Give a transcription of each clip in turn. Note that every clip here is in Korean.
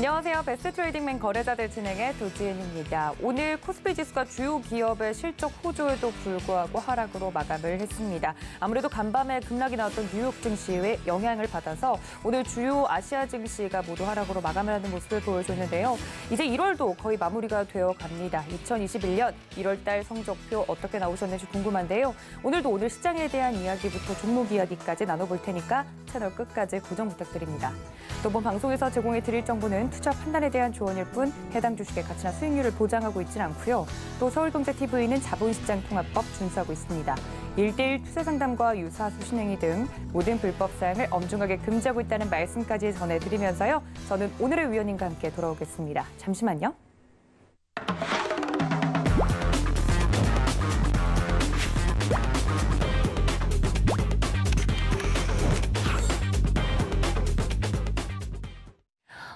안녕하세요. 베스트 트레이딩맨 거래자들 진행의 도지은입니다. 오늘 코스피 지수가 주요 기업의 실적 호조에도 불구하고 하락으로 마감을 했습니다. 아무래도 간밤에 급락이 나왔던 뉴욕 증시의 영향을 받아서 오늘 주요 아시아 증시가 모두 하락으로 마감을 하는 모습을 보여줬는데요. 이제 1월도 거의 마무리가 되어 갑니다. 2021년 1월달 성적표 어떻게 나오셨는지 궁금한데요. 오늘도 오늘 시장에 대한 이야기부터 종목 이야기까지 나눠볼 테니까 채널 끝까지 고정 부탁드립니다. 또 본 방송에서 제공해 드릴 정보는 투자 판단에 대한 조언일 뿐 해당 주식의 가치나 수익률을 보장하고 있지는 않고요. 또 서울경제TV는 자본시장통합법 준수하고 있습니다. 일대일 투자 상담과 유사 수신행위 등 모든 불법 사항을 엄중하게 금지하고 있다는 말씀까지 전해드리면서요. 저는 오늘의 위원님과 함께 돌아오겠습니다. 잠시만요.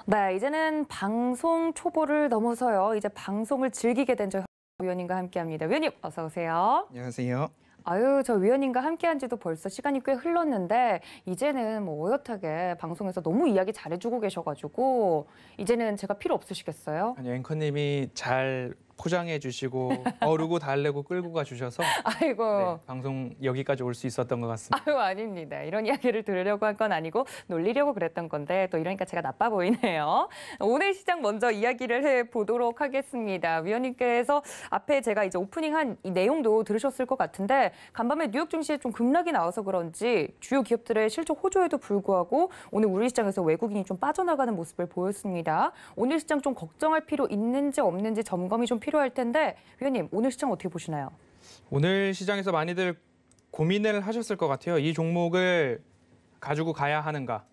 네, 이제는 방송 초보를 넘어서요. 이제 방송을 즐기게 된 저 위원님과 함께합니다. 위원님, 어서 오세요. 안녕하세요. 아유, 저 위원님과 함께한 지도 벌써 시간이 꽤 흘렀는데 이제는 뭐 오엿하게 방송에서 너무 이야기 잘해주고 계셔가지고 이제는 제가 필요 없으시겠어요? 아니 앵커님이 잘 포장해 주시고 어르고 달래고 끌고 가 주셔서 아이고 네, 방송 여기까지 올 수 있었던 것 같습니다. 아유 아닙니다. 이런 이야기를 들으려고 한 건 아니고 놀리려고 그랬던 건데 또 이러니까 제가 나빠 보이네요. 오늘 시장 먼저 이야기를 해 보도록 하겠습니다. 위원님께서 앞에 제가 이제 오프닝 한 이 내용도 들으셨을 것 같은데 간밤에 뉴욕 증시에 좀 급락이 나와서 그런지 주요 기업들의 실적 호조에도 불구하고 오늘 우리 시장에서 외국인이 좀 빠져나가는 모습을 보였습니다. 오늘 시장 좀 걱정할 필요 있는지 없는지 점검이 좀 필요할 텐데 위원님 오늘 시장 어떻게 보시나요? 오늘 시장에서 많이들 고민을 하셨을 것 같아요. 이 종목을 가지고 가야 하는가,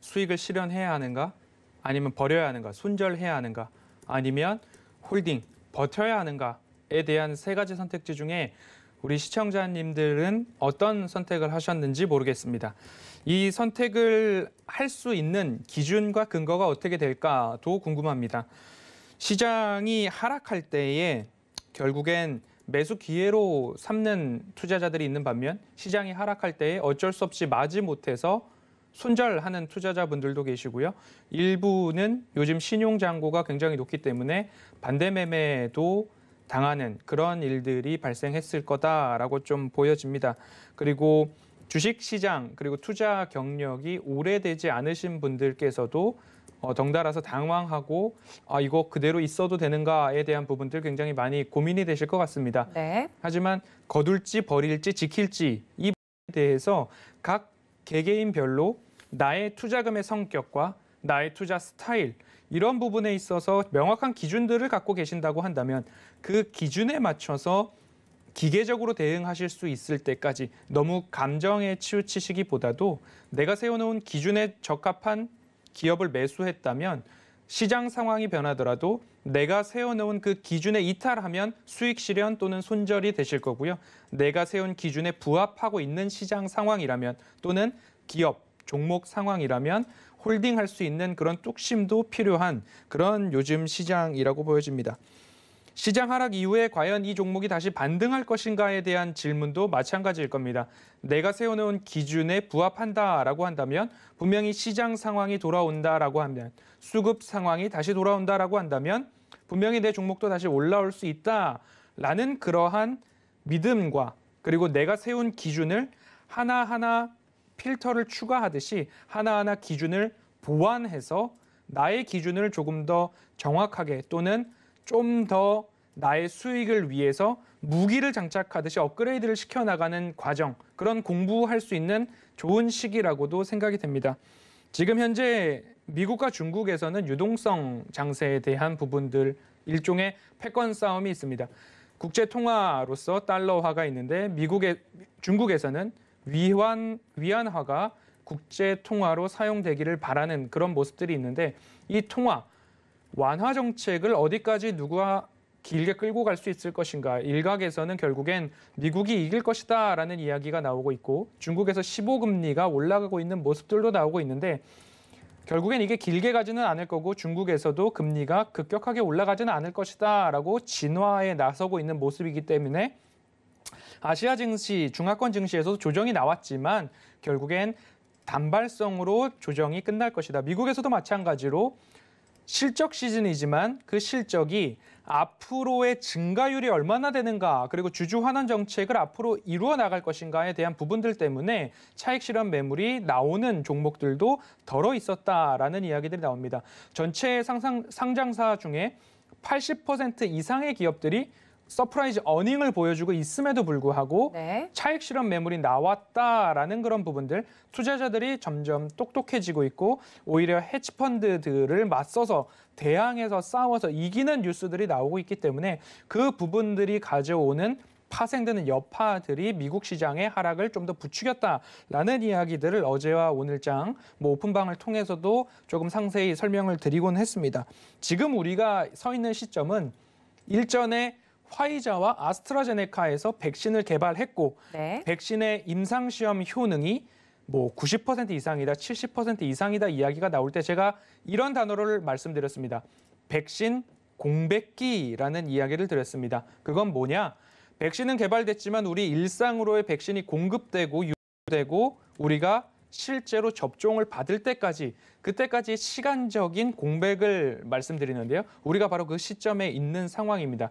수익을 실현해야 하는가, 아니면 버려야 하는가, 손절해야 하는가, 아니면 홀딩, 버텨야 하는가에 대한 세 가지 선택지 중에 우리 시청자님들은 어떤 선택을 하셨는지 모르겠습니다. 이 선택을 할 수 있는 기준과 근거가 어떻게 될까도 궁금합니다. 시장이 하락할 때에 결국엔 매수 기회로 삼는 투자자들이 있는 반면 시장이 하락할 때에 어쩔 수 없이 맞지 못해서 손절하는 투자자분들도 계시고요. 일부는 요즘 신용장고가 굉장히 높기 때문에 반대 매매도 당하는 그런 일들이 발생했을 거다라고 좀 보여집니다. 그리고 주식시장 그리고 투자 경력이 오래되지 않으신 분들께서도 어, 덩달아서 당황하고 아 이거 그대로 있어도 되는가에 대한 부분들 굉장히 많이 고민이 되실 것 같습니다. 네. 하지만 거둘지 버릴지 지킬지 이 부분에 대해서 각 개개인별로 나의 투자금의 성격과 나의 투자 스타일 이런 부분에 있어서 명확한 기준들을 갖고 계신다고 한다면 그 기준에 맞춰서 기계적으로 대응하실 수 있을 때까지 너무 감정에 치우치시기보다도 내가 세워놓은 기준에 적합한 기업을 매수했다면 시장 상황이 변하더라도 내가 세워놓은 그 기준에 이탈하면 수익 실현 또는 손절이 되실 거고요. 내가 세운 기준에 부합하고 있는 시장 상황이라면 또는 기업, 종목 상황이라면 홀딩할 수 있는 그런 뚝심도 필요한 그런 요즘 시장이라고 보여집니다. 시장 하락 이후에 과연 이 종목이 다시 반등할 것인가에 대한 질문도 마찬가지일 겁니다. 내가 세워놓은 기준에 부합한다라고 한다면 분명히 시장 상황이 돌아온다라고 하면 수급 상황이 다시 돌아온다라고 한다면 분명히 내 종목도 다시 올라올 수 있다라는 그러한 믿음과 그리고 내가 세운 기준을 하나하나 필터를 추가하듯이 하나하나 기준을 보완해서 나의 기준을 조금 더 정확하게 또는 좀더 나의 수익을 위해서 무기를 장착하듯이 업그레이드를 시켜나가는 과정, 그런 공부할 수 있는 좋은 시기라고도 생각이 됩니다. 지금 현재 미국과 중국에서는 유동성 장세에 대한 부분들 일종의 패권 싸움이 있습니다. 국제 통화로서 달러화가 있는데 미국의 중국에서는 위환 위안화가 국제 통화로 사용되기를 바라는 그런 모습들이 있는데 이 통화 완화 정책을 어디까지 누구와 길게 끌고 갈 수 있을 것인가. 일각에서는 결국엔 미국이 이길 것이다 라는 이야기가 나오고 있고 중국에서 15금리가 올라가고 있는 모습들도 나오고 있는데 결국엔 이게 길게 가지는 않을 거고 중국에서도 금리가 급격하게 올라가지는 않을 것이다 라고 진화에 나서고 있는 모습이기 때문에 아시아 증시, 중화권 증시에서도 조정이 나왔지만 결국엔 단발성으로 조정이 끝날 것이다. 미국에서도 마찬가지로 실적 시즌이지만 그 실적이 앞으로의 증가율이 얼마나 되는가 그리고 주주 환원 정책을 앞으로 이루어 나갈 것인가에 대한 부분들 때문에 차익 실현 매물이 나오는 종목들도 덜어 있었다라는 이야기들이 나옵니다. 전체 상상, 상장사 중에 80% 이상의 기업들이 서프라이즈 어닝을 보여주고 있음에도 불구하고 네. 차익 실험 매물이 나왔다라는 그런 부분들 투자자들이 점점 똑똑해지고 있고 오히려 헤지펀드들을 맞서서 대항해서 싸워서 이기는 뉴스들이 나오고 있기 때문에 그 부분들이 가져오는 파생되는 여파들이 미국 시장의 하락을 좀 더 부추겼다라는 이야기들을 어제와 오늘장 뭐 오픈방을 통해서도 조금 상세히 설명을 드리곤 했습니다. 지금 우리가 서 있는 시점은 일전에 화이자와 아스트라제네카에서 백신을 개발했고 네. 백신의 임상 시험 효능이 뭐 90% 이상이다, 70% 이상이다 이야기가 나올 때 제가 이런 단어를 말씀드렸습니다. 백신 공백기라는 이야기를 드렸습니다. 그건 뭐냐? 백신은 개발됐지만 우리 일상으로의 백신이 공급되고 유되고 효 우리가 실제로 접종을 받을 때까지 그때까지 시간적인 공백을 말씀드리는데요. 우리가 바로 그 시점에 있는 상황입니다.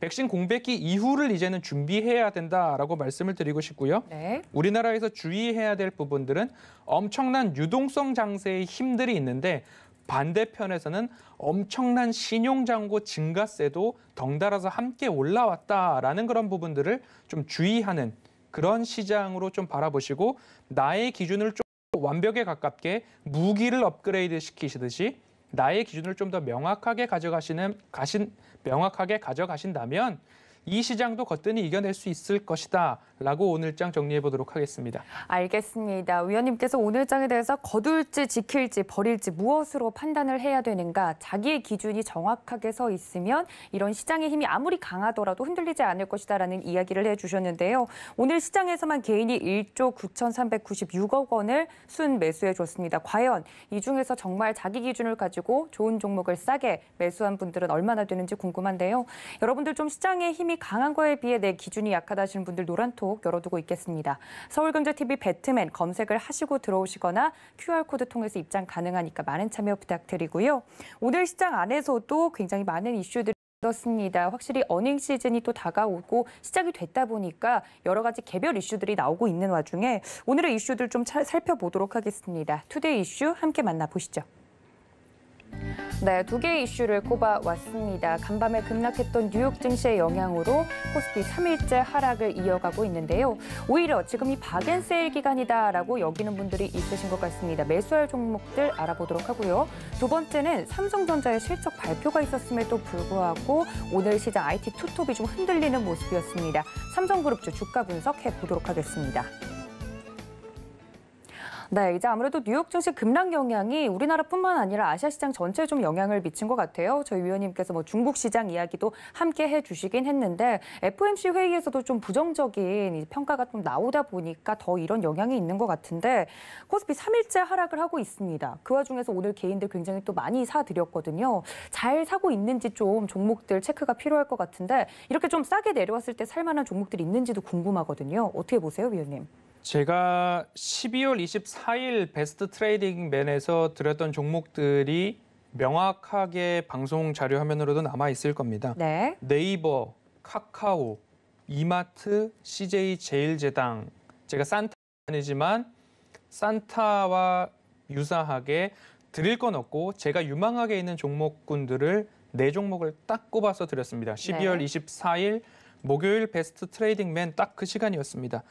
백신 공백기 이후를 이제는 준비해야 된다라고 말씀을 드리고 싶고요. 네. 우리나라에서 주의해야 될 부분들은 엄청난 유동성 장세의 힘들이 있는데 반대편에서는 엄청난 신용장고 증가세도 덩달아서 함께 올라왔다라는 그런 부분들을 좀 주의하는 그런 시장으로 좀 바라보시고 나의 기준을 좀 완벽에 가깝게 무기를 업그레이드 시키시듯이 나의 기준을 좀 더 명확하게 가져가시는 가신 명확하게 가져가신다면 이 시장도 거뜬히 이겨낼 수 있을 것이다 라고 오늘장 정리해 보도록 하겠습니다. 알겠습니다. 위원님께서 오늘장에 대해서 거둘지 지킬지 버릴지 무엇으로 판단을 해야 되는가 자기의 기준이 정확하게 서 있으면 이런 시장의 힘이 아무리 강하더라도 흔들리지 않을 것이다 라는 이야기를 해주셨는데요. 오늘 시장에서만 개인이 1조 9,396억 원을 순 매수해 줬습니다. 과연 이 중에서 정말 자기 기준을 가지고 좋은 종목을 싸게 매수한 분들은 얼마나 되는지 궁금한데요. 여러분들 좀 시장의 힘이 강한 거에 비해 내 기준이 약하다 시는 분들 노란톡 열어두고 있겠습니다. 서울경제TV 배트맨 검색을 하시고 들어오시거나 QR코드 통해서 입장 가능하니까 많은 참여 부탁드리고요. 오늘 시장 안에서도 굉장히 많은 이슈들 그렇습니다. 확실히 어닝 시즌이 또 다가오고 시작이 됐다 보니까 여러 가지 개별 이슈들이 나오고 있는 와중에 오늘의 이슈들 좀 살펴보도록 하겠습니다. 투데이 이슈 함께 만나보시죠. 네, 두 개의 이슈를 꼽아왔습니다. 간밤에 급락했던 뉴욕 증시의 영향으로 코스피 3일째 하락을 이어가고 있는데요. 오히려 지금 이 박앤 세일 기간이다라고 여기는 분들이 있으신 것 같습니다. 매수할 종목들 알아보도록 하고요. 두 번째는 삼성전자의 실적 발표가 있었음에도 불구하고 오늘 시장 IT 투톱이 좀 흔들리는 모습이었습니다. 삼성그룹주 주가 분석해 보도록 하겠습니다. 네, 이제 아무래도 뉴욕 증시 급락 영향이 우리나라뿐만 아니라 아시아 시장 전체에 좀 영향을 미친 것 같아요. 저희 위원님께서 뭐 중국 시장 이야기도 함께 해주시긴 했는데 FOMC 회의에서도 좀 부정적인 평가가 좀 나오다 보니까 더 이런 영향이 있는 것 같은데 코스피 3일째 하락을 하고 있습니다. 그 와중에서 오늘 개인들 굉장히 또 많이 사드렸거든요. 잘 사고 있는지 좀 종목들 체크가 필요할 것 같은데 이렇게 좀 싸게 내려왔을 때 살만한 종목들이 있는지도 궁금하거든요. 어떻게 보세요, 위원님? 제가 12월 24일 베스트 트레이딩맨에서 드렸던 종목들이 명확하게 방송 자료 화면으로도 남아 있을 겁니다. 네. 네이버, 카카오, 이마트, CJ 제일제당. 제가 산타 아니지만 산타와 유사하게 드릴 건 없고 제가 유망하게 있는 종목군들을 네 종목을 딱 꼽아서 드렸습니다. 12월 네. 24일 목요일 베스트 트레이딩맨 딱 그 시간이었습니다.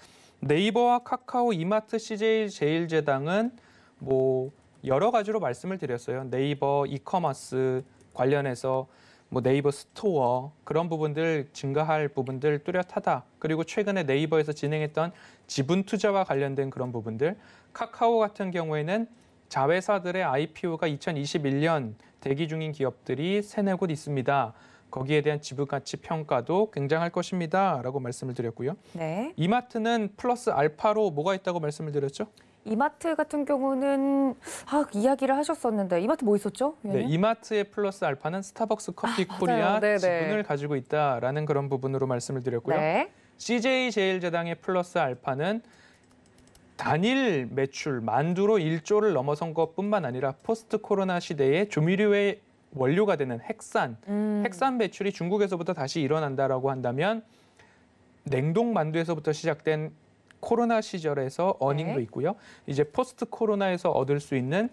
네이버와 카카오, 이마트, CJ 제일제당은 뭐 여러 가지로 말씀을 드렸어요. 네이버 이커머스 관련해서 뭐 네이버 스토어 그런 부분들 증가할 부분들 뚜렷하다. 그리고 최근에 네이버에서 진행했던 지분 투자와 관련된 그런 부분들 카카오 같은 경우에는 자회사들의 IPO가 2021년 대기 중인 기업들이 세네 곳 있습니다. 거기에 대한 지부 가치 평가도 굉장할 것입니다라고 말씀을 드렸고요. 네. 이마트는 플러스 알파로 뭐가 있다고 말씀을 드렸죠? 이마트 같은 경우는 아, 이야기를 하셨었는데 이마트 뭐 있었죠? 네, 이마트의 플러스 알파는 스타벅스 아, 커피 아, 코리아 네, 네. 지분을 가지고 있다라는 그런 부분으로 말씀을 드렸고요. 네. CJ 제일제당의 플러스 알파는 단일 매출 만두로 1조를 넘어선 것뿐만 아니라 포스트 코로나 시대에 조미료의 원료가 되는 핵산, 음. 핵산 배출이 중국에서부터 다시 일어난다라고 한다면 냉동 만두에서부터 시작된 코로나 시절에서 어닝도 네. 있고요. 이제 포스트 코로나에서 얻을 수 있는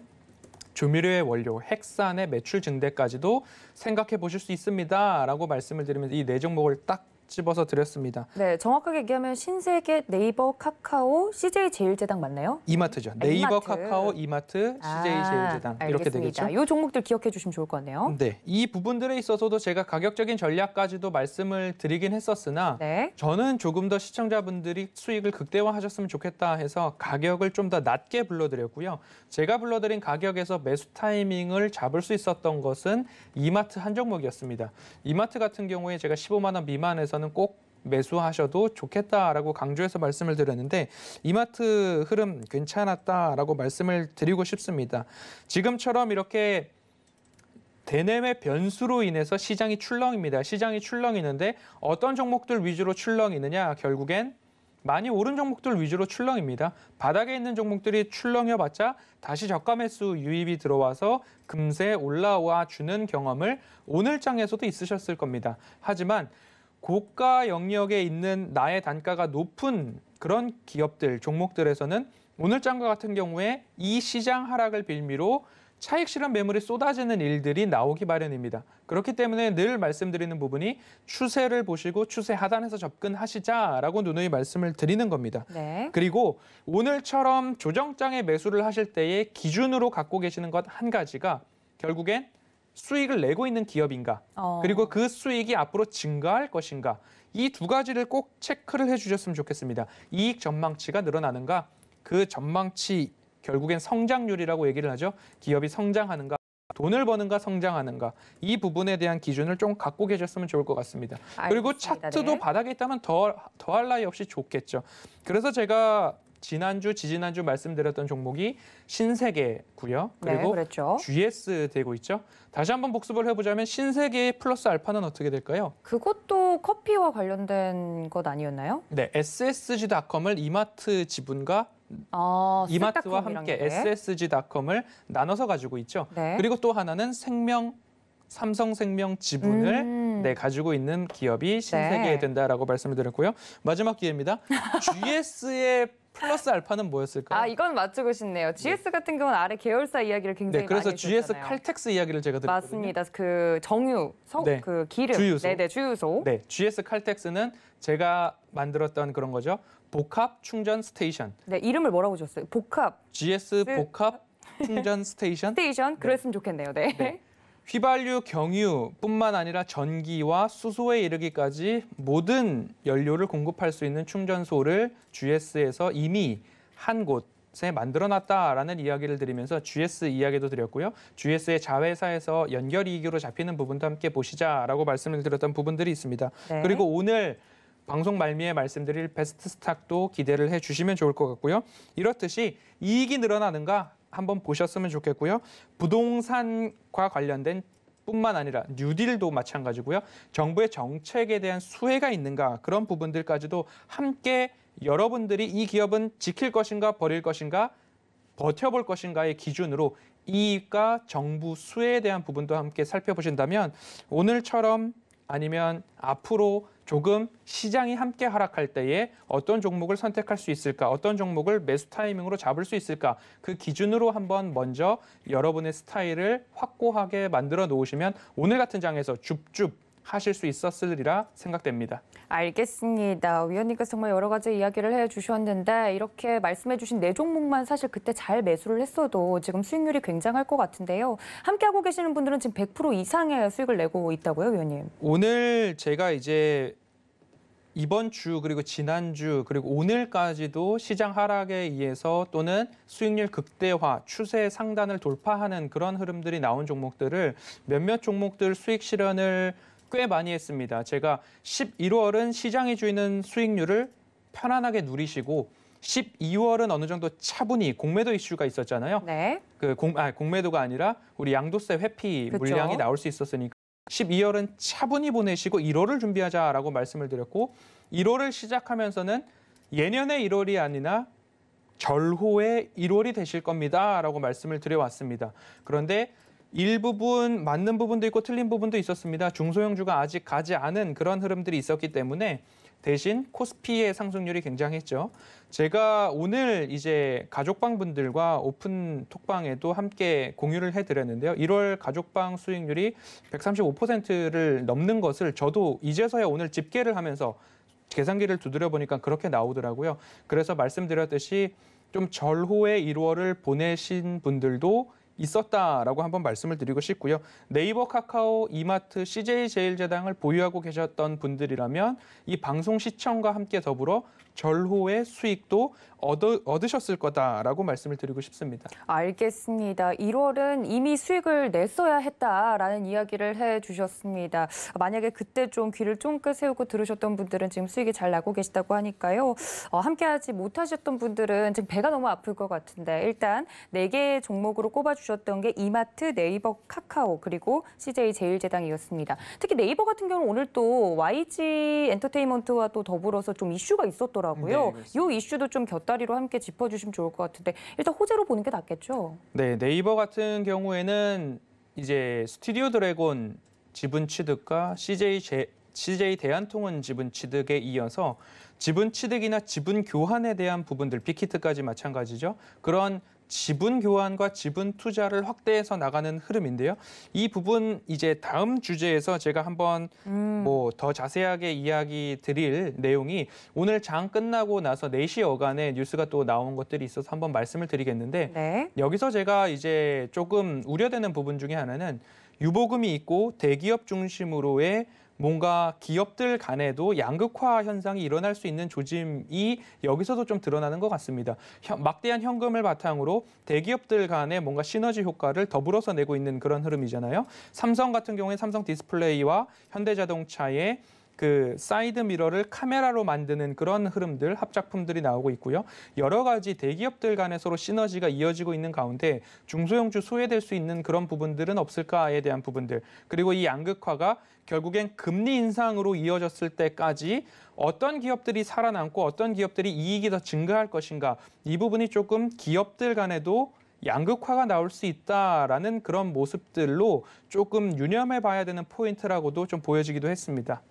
조미료의 원료, 핵산의 매출 증대까지도 생각해 보실 수 있습니다라고 말씀을 드리면서 이네 종목을 딱 집어서 드렸습니다. 네, 정확하게 얘기하면 신세계, 네이버, 카카오, CJ 제일제당 맞나요? 이마트죠. 네, 네이버, 이마트. 카카오, 이마트, 아, CJ 제일제당 이렇게 되겠죠. 이 종목들 기억해 주시면 좋을 것 같네요. 네, 이 부분들에 있어서도 제가 가격적인 전략까지도 말씀을 드리긴 했었으나 네. 저는 조금 더 시청자분들이 수익을 극대화하셨으면 좋겠다 해서 가격을 좀 더 낮게 불러드렸고요. 제가 불러드린 가격에서 매수 타이밍을 잡을 수 있었던 것은 이마트 한 종목이었습니다. 이마트 같은 경우에 제가 15만 원 미만에서 대해서는 꼭 매수하셔도 좋겠다라고 강조해서 말씀을 드렸는데 이마트 흐름 괜찮았다라고 말씀을 드리고 싶습니다. 지금처럼 이렇게 대내외 변수로 인해서 시장이 출렁입니다. 시장이 출렁이는데 어떤 종목들 위주로 출렁이느냐 결국엔 많이 오른 종목들 위주로 출렁입니다. 바닥에 있는 종목들이 출렁여봤자 다시 저가 매수 유입이 들어와서 금세 올라와 주는 경험을 오늘 장에서도 있으셨을 겁니다. 하지만 고가 영역에 있는 나의 단가가 높은 그런 기업들, 종목들에서는 오늘장과 같은 경우에 이 시장 하락을 빌미로 차익 실현 매물이 쏟아지는 일들이 나오기 마련입니다. 그렇기 때문에 늘 말씀드리는 부분이 추세를 보시고 추세 하단에서 접근하시자라고 누누이 말씀을 드리는 겁니다. 네. 그리고 오늘처럼 조정장에 매수를 하실 때의 기준으로 갖고 계시는 것 한 가지가 결국엔 수익을 내고 있는 기업인가 어. 그리고 그 수익이 앞으로 증가할 것인가 이 두 가지를 꼭 체크를 해주셨으면 좋겠습니다. 이익 전망치가 늘어나는가 그 전망치 결국엔 성장률이라고 얘기를 하죠. 기업이 성장하는가 돈을 버는가 성장하는가 이 부분에 대한 기준을 좀 갖고 계셨으면 좋을 것 같습니다. 알겠습니다. 그리고 차트도 네. 바닥에 있다면 더 더할 나위 없이 좋겠죠. 그래서 제가 지난주, 지지난주 말씀드렸던 종목이 신세계고요. 네, 그리고 네, 그렇죠. GS 되고 있죠. 다시 한번 복습을 해보자면 신세계 플러스 알파는 어떻게 될까요? 그것도 커피와 관련된 것 아니었나요? 네, ssg.com을 이마트 지분과 아, 이마트와 함께 게? ssg.com을 나눠서 가지고 있죠. 네. 그리고 또 하나는 생명 삼성생명 지분을 음. 네, 가지고 있는 기업이 신세계에 네. 된다라고 말씀을 드렸고요. 마지막 기회입니다. GS의 플러스 알파는 뭐였을까요? 아 이건 맞추고 싶네요. GS 네. 같은 경우는 아래 계열사 이야기를 굉장히 네, 그래서 많이 GS 했었잖 칼텍스 이야기를 제가 드렸거든요. 맞습니다. 그 정유, 소, 네. 그 기름, 주유소. 네네 네, 주유소. 네, GS 칼텍스는 제가 만들었던 그런 거죠. 복합 충전 스테이션. 네, 이름을 뭐라고 줬어요? 복합. GS 복합 충전 스테이션. 스테이션 네. 그랬으면 좋겠네요. 네. 네. 휘발유, 경유뿐만 아니라 전기와 수소에 이르기까지 모든 연료를 공급할 수 있는 충전소를 GS에서 이미 한 곳에 만들어놨다라는 이야기를 드리면서 GS 이야기도 드렸고요. GS의 자회사에서 연결 이익으로 잡히는 부분도 함께 보시자라고 말씀을 드렸던 부분들이 있습니다. 네. 그리고 오늘 방송 말미에 말씀드릴 베스트 스탁도 기대를 해주시면 좋을 것 같고요. 이렇듯이 이익이 늘어나는가 한번 보셨으면 좋겠고요. 부동산과 관련된 뿐만 아니라 뉴딜도 마찬가지고요. 정부의 정책에 대한 수혜가 있는가 그런 부분들까지도 함께 여러분들이 이 기업은 지킬 것인가 버릴 것인가 버텨볼 것인가의 기준으로 이익과 정부 수혜에 대한 부분도 함께 살펴보신다면 오늘처럼 아니면 앞으로 조금 시장이 함께 하락할 때에 어떤 종목을 선택할 수 있을까, 어떤 종목을 매수 타이밍으로 잡을 수 있을까 그 기준으로 한번 먼저 여러분의 스타일을 확고하게 만들어 놓으시면 오늘 같은 장에서 줍줍 하실 수 있었으리라 생각됩니다. 알겠습니다. 위원님께서 정말 여러 가지 이야기를 해주셨는데 이렇게 말씀해주신 네 종목만 사실 그때 잘 매수를 했어도 지금 수익률이 굉장할 것 같은데요. 함께하고 계시는 분들은 지금 100% 이상의 수익을 내고 있다고요, 위원님? 오늘 제가 이제 이번 주 그리고 지난주 그리고 오늘까지도 시장 하락에 의해서 또는 수익률 극대화 추세 상단을 돌파하는 그런 흐름들이 나온 종목들을 몇몇 종목들 수익 실현을 꽤 많이 했습니다. 제가 11월은 시장이 주는 수익률을 편안하게 누리시고 12월은 어느 정도 차분히 공매도 이슈가 있었잖아요. 네. 그 공, 아, 공매도가 아니라 우리 양도세 회피 그쵸. 물량이 나올 수 있었으니까 12월은 차분히 보내시고 1월을 준비하자라고 말씀을 드렸고 1월을 시작하면서는 예년의 1월이 아니라 절호의 1월이 되실 겁니다라고 말씀을 드려왔습니다. 그런데 일부분 맞는 부분도 있고 틀린 부분도 있었습니다. 중소형주가 아직 가지 않은 그런 흐름들이 있었기 때문에 대신 코스피의 상승률이 굉장했죠. 제가 오늘 이제 가족방 분들과 오픈 톡방에도 함께 공유를 해드렸는데요. 1월 가족방 수익률이 135%를 넘는 것을 저도 이제서야 오늘 집계를 하면서 계산기를 두드려 보니까 그렇게 나오더라고요. 그래서 말씀드렸듯이 좀 절호의 1월을 보내신 분들도 있었다라고 한번 말씀을 드리고 싶고요. 네이버, 카카오, 이마트, CJ제일제당을 보유하고 계셨던 분들이라면 이 방송 시청과 함께 더불어 절호의 수익도 얻어, 얻으셨을 거다라고 말씀을 드리고 싶습니다. 알겠습니다. 1월은 이미 수익을 냈어야 했다라는 이야기를 해주셨습니다. 만약에 그때 좀 귀를 쫑긋 세우고 들으셨던 분들은 지금 수익이 잘 나고 계시다고 하니까요. 어, 함께하지 못하셨던 분들은 지금 배가 너무 아플 것 같은데 일단 4개의 종목으로 꼽아주셨던 게 이마트, 네이버, 카카오 그리고 CJ제일제당이었습니다. 특히 네이버 같은 경우는 오늘 또 YG 엔터테인먼트와 또 더불어서 좀 이슈가 있었더라고요. 있더라고요. 네, 이 이슈도 좀 곁다리로 함께 짚어주시면 좋을 것 같은데 일단 호재로 보는 게 낫겠죠? 네, 네이버 같은 경우에는 이제 스튜디오 드래곤 지분 취득과 CJ 제, CJ 대한통운 지분 취득에 이어서 지분 취득이나 지분 교환에 대한 부분들 빅히트까지 마찬가지죠. 그런 지분 교환과 지분 투자를 확대해서 나가는 흐름인데요. 이 부분 이제 다음 주제에서 제가 한번 음. 뭐더 자세하게 이야기 드릴 내용이 오늘 장 끝나고 나서 4시 어간에 뉴스가 또 나온 것들이 있어서 한번 말씀을 드리겠는데 네. 여기서 제가 이제 조금 우려되는 부분 중에 하나는 유보금이 있고 대기업 중심으로의 뭔가 기업들 간에도 양극화 현상이 일어날 수 있는 조짐이 여기서도 좀 드러나는 것 같습니다. 막대한 현금을 바탕으로 대기업들 간에 뭔가 시너지 효과를 더불어서 내고 있는 그런 흐름이잖아요. 삼성 같은 경우에 삼성 디스플레이와 현대자동차의 그 사이드 미러를 카메라로 만드는 그런 흐름들, 합작품들이 나오고 있고요. 여러 가지 대기업들 간에 서로 시너지가 이어지고 있는 가운데 중소형주 소외될 수 있는 그런 부분들은 없을까에 대한 부분들. 그리고 이 양극화가 결국엔 금리 인상으로 이어졌을 때까지 어떤 기업들이 살아남고 어떤 기업들이 이익이 더 증가할 것인가 이 부분이 조금 기업들 간에도 양극화가 나올 수 있다라는 그런 모습들로 조금 유념해 봐야 되는 포인트라고도 좀 보여지기도 했습니다.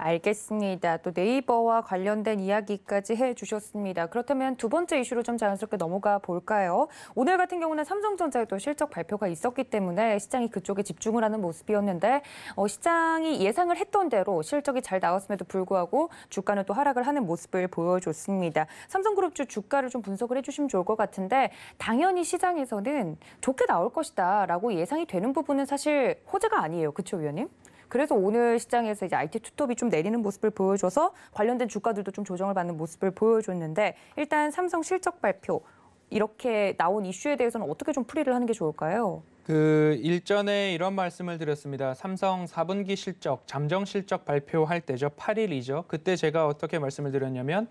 알겠습니다. 또 네이버와 관련된 이야기까지 해주셨습니다. 그렇다면 두 번째 이슈로 좀 자연스럽게 넘어가 볼까요? 오늘 같은 경우는 삼성전자에도 실적 발표가 있었기 때문에 시장이 그쪽에 집중을 하는 모습이었는데 어, 시장이 예상을 했던 대로 실적이 잘 나왔음에도 불구하고 주가는 또 하락을 하는 모습을 보여줬습니다. 삼성그룹주 주가를 좀 분석을 해주시면 좋을 것 같은데 당연히 시장에서는 좋게 나올 것이다라고 예상이 되는 부분은 사실 호재가 아니에요. 그렇죠, 위원님? 그래서 오늘 시장에서 이제 IT 투톱이 좀 내리는 모습을 보여줘서 관련된 주가들도 좀 조정을 받는 모습을 보여줬는데 일단 삼성 실적 발표 이렇게 나온 이슈에 대해서는 어떻게 좀 풀이를 하는 게 좋을까요? 그 일전에 이런 말씀을 드렸습니다. 삼성 4분기 실적, 잠정 실적 발표할 때죠. 8일이죠. 그때 제가 어떻게 말씀을 드렸냐면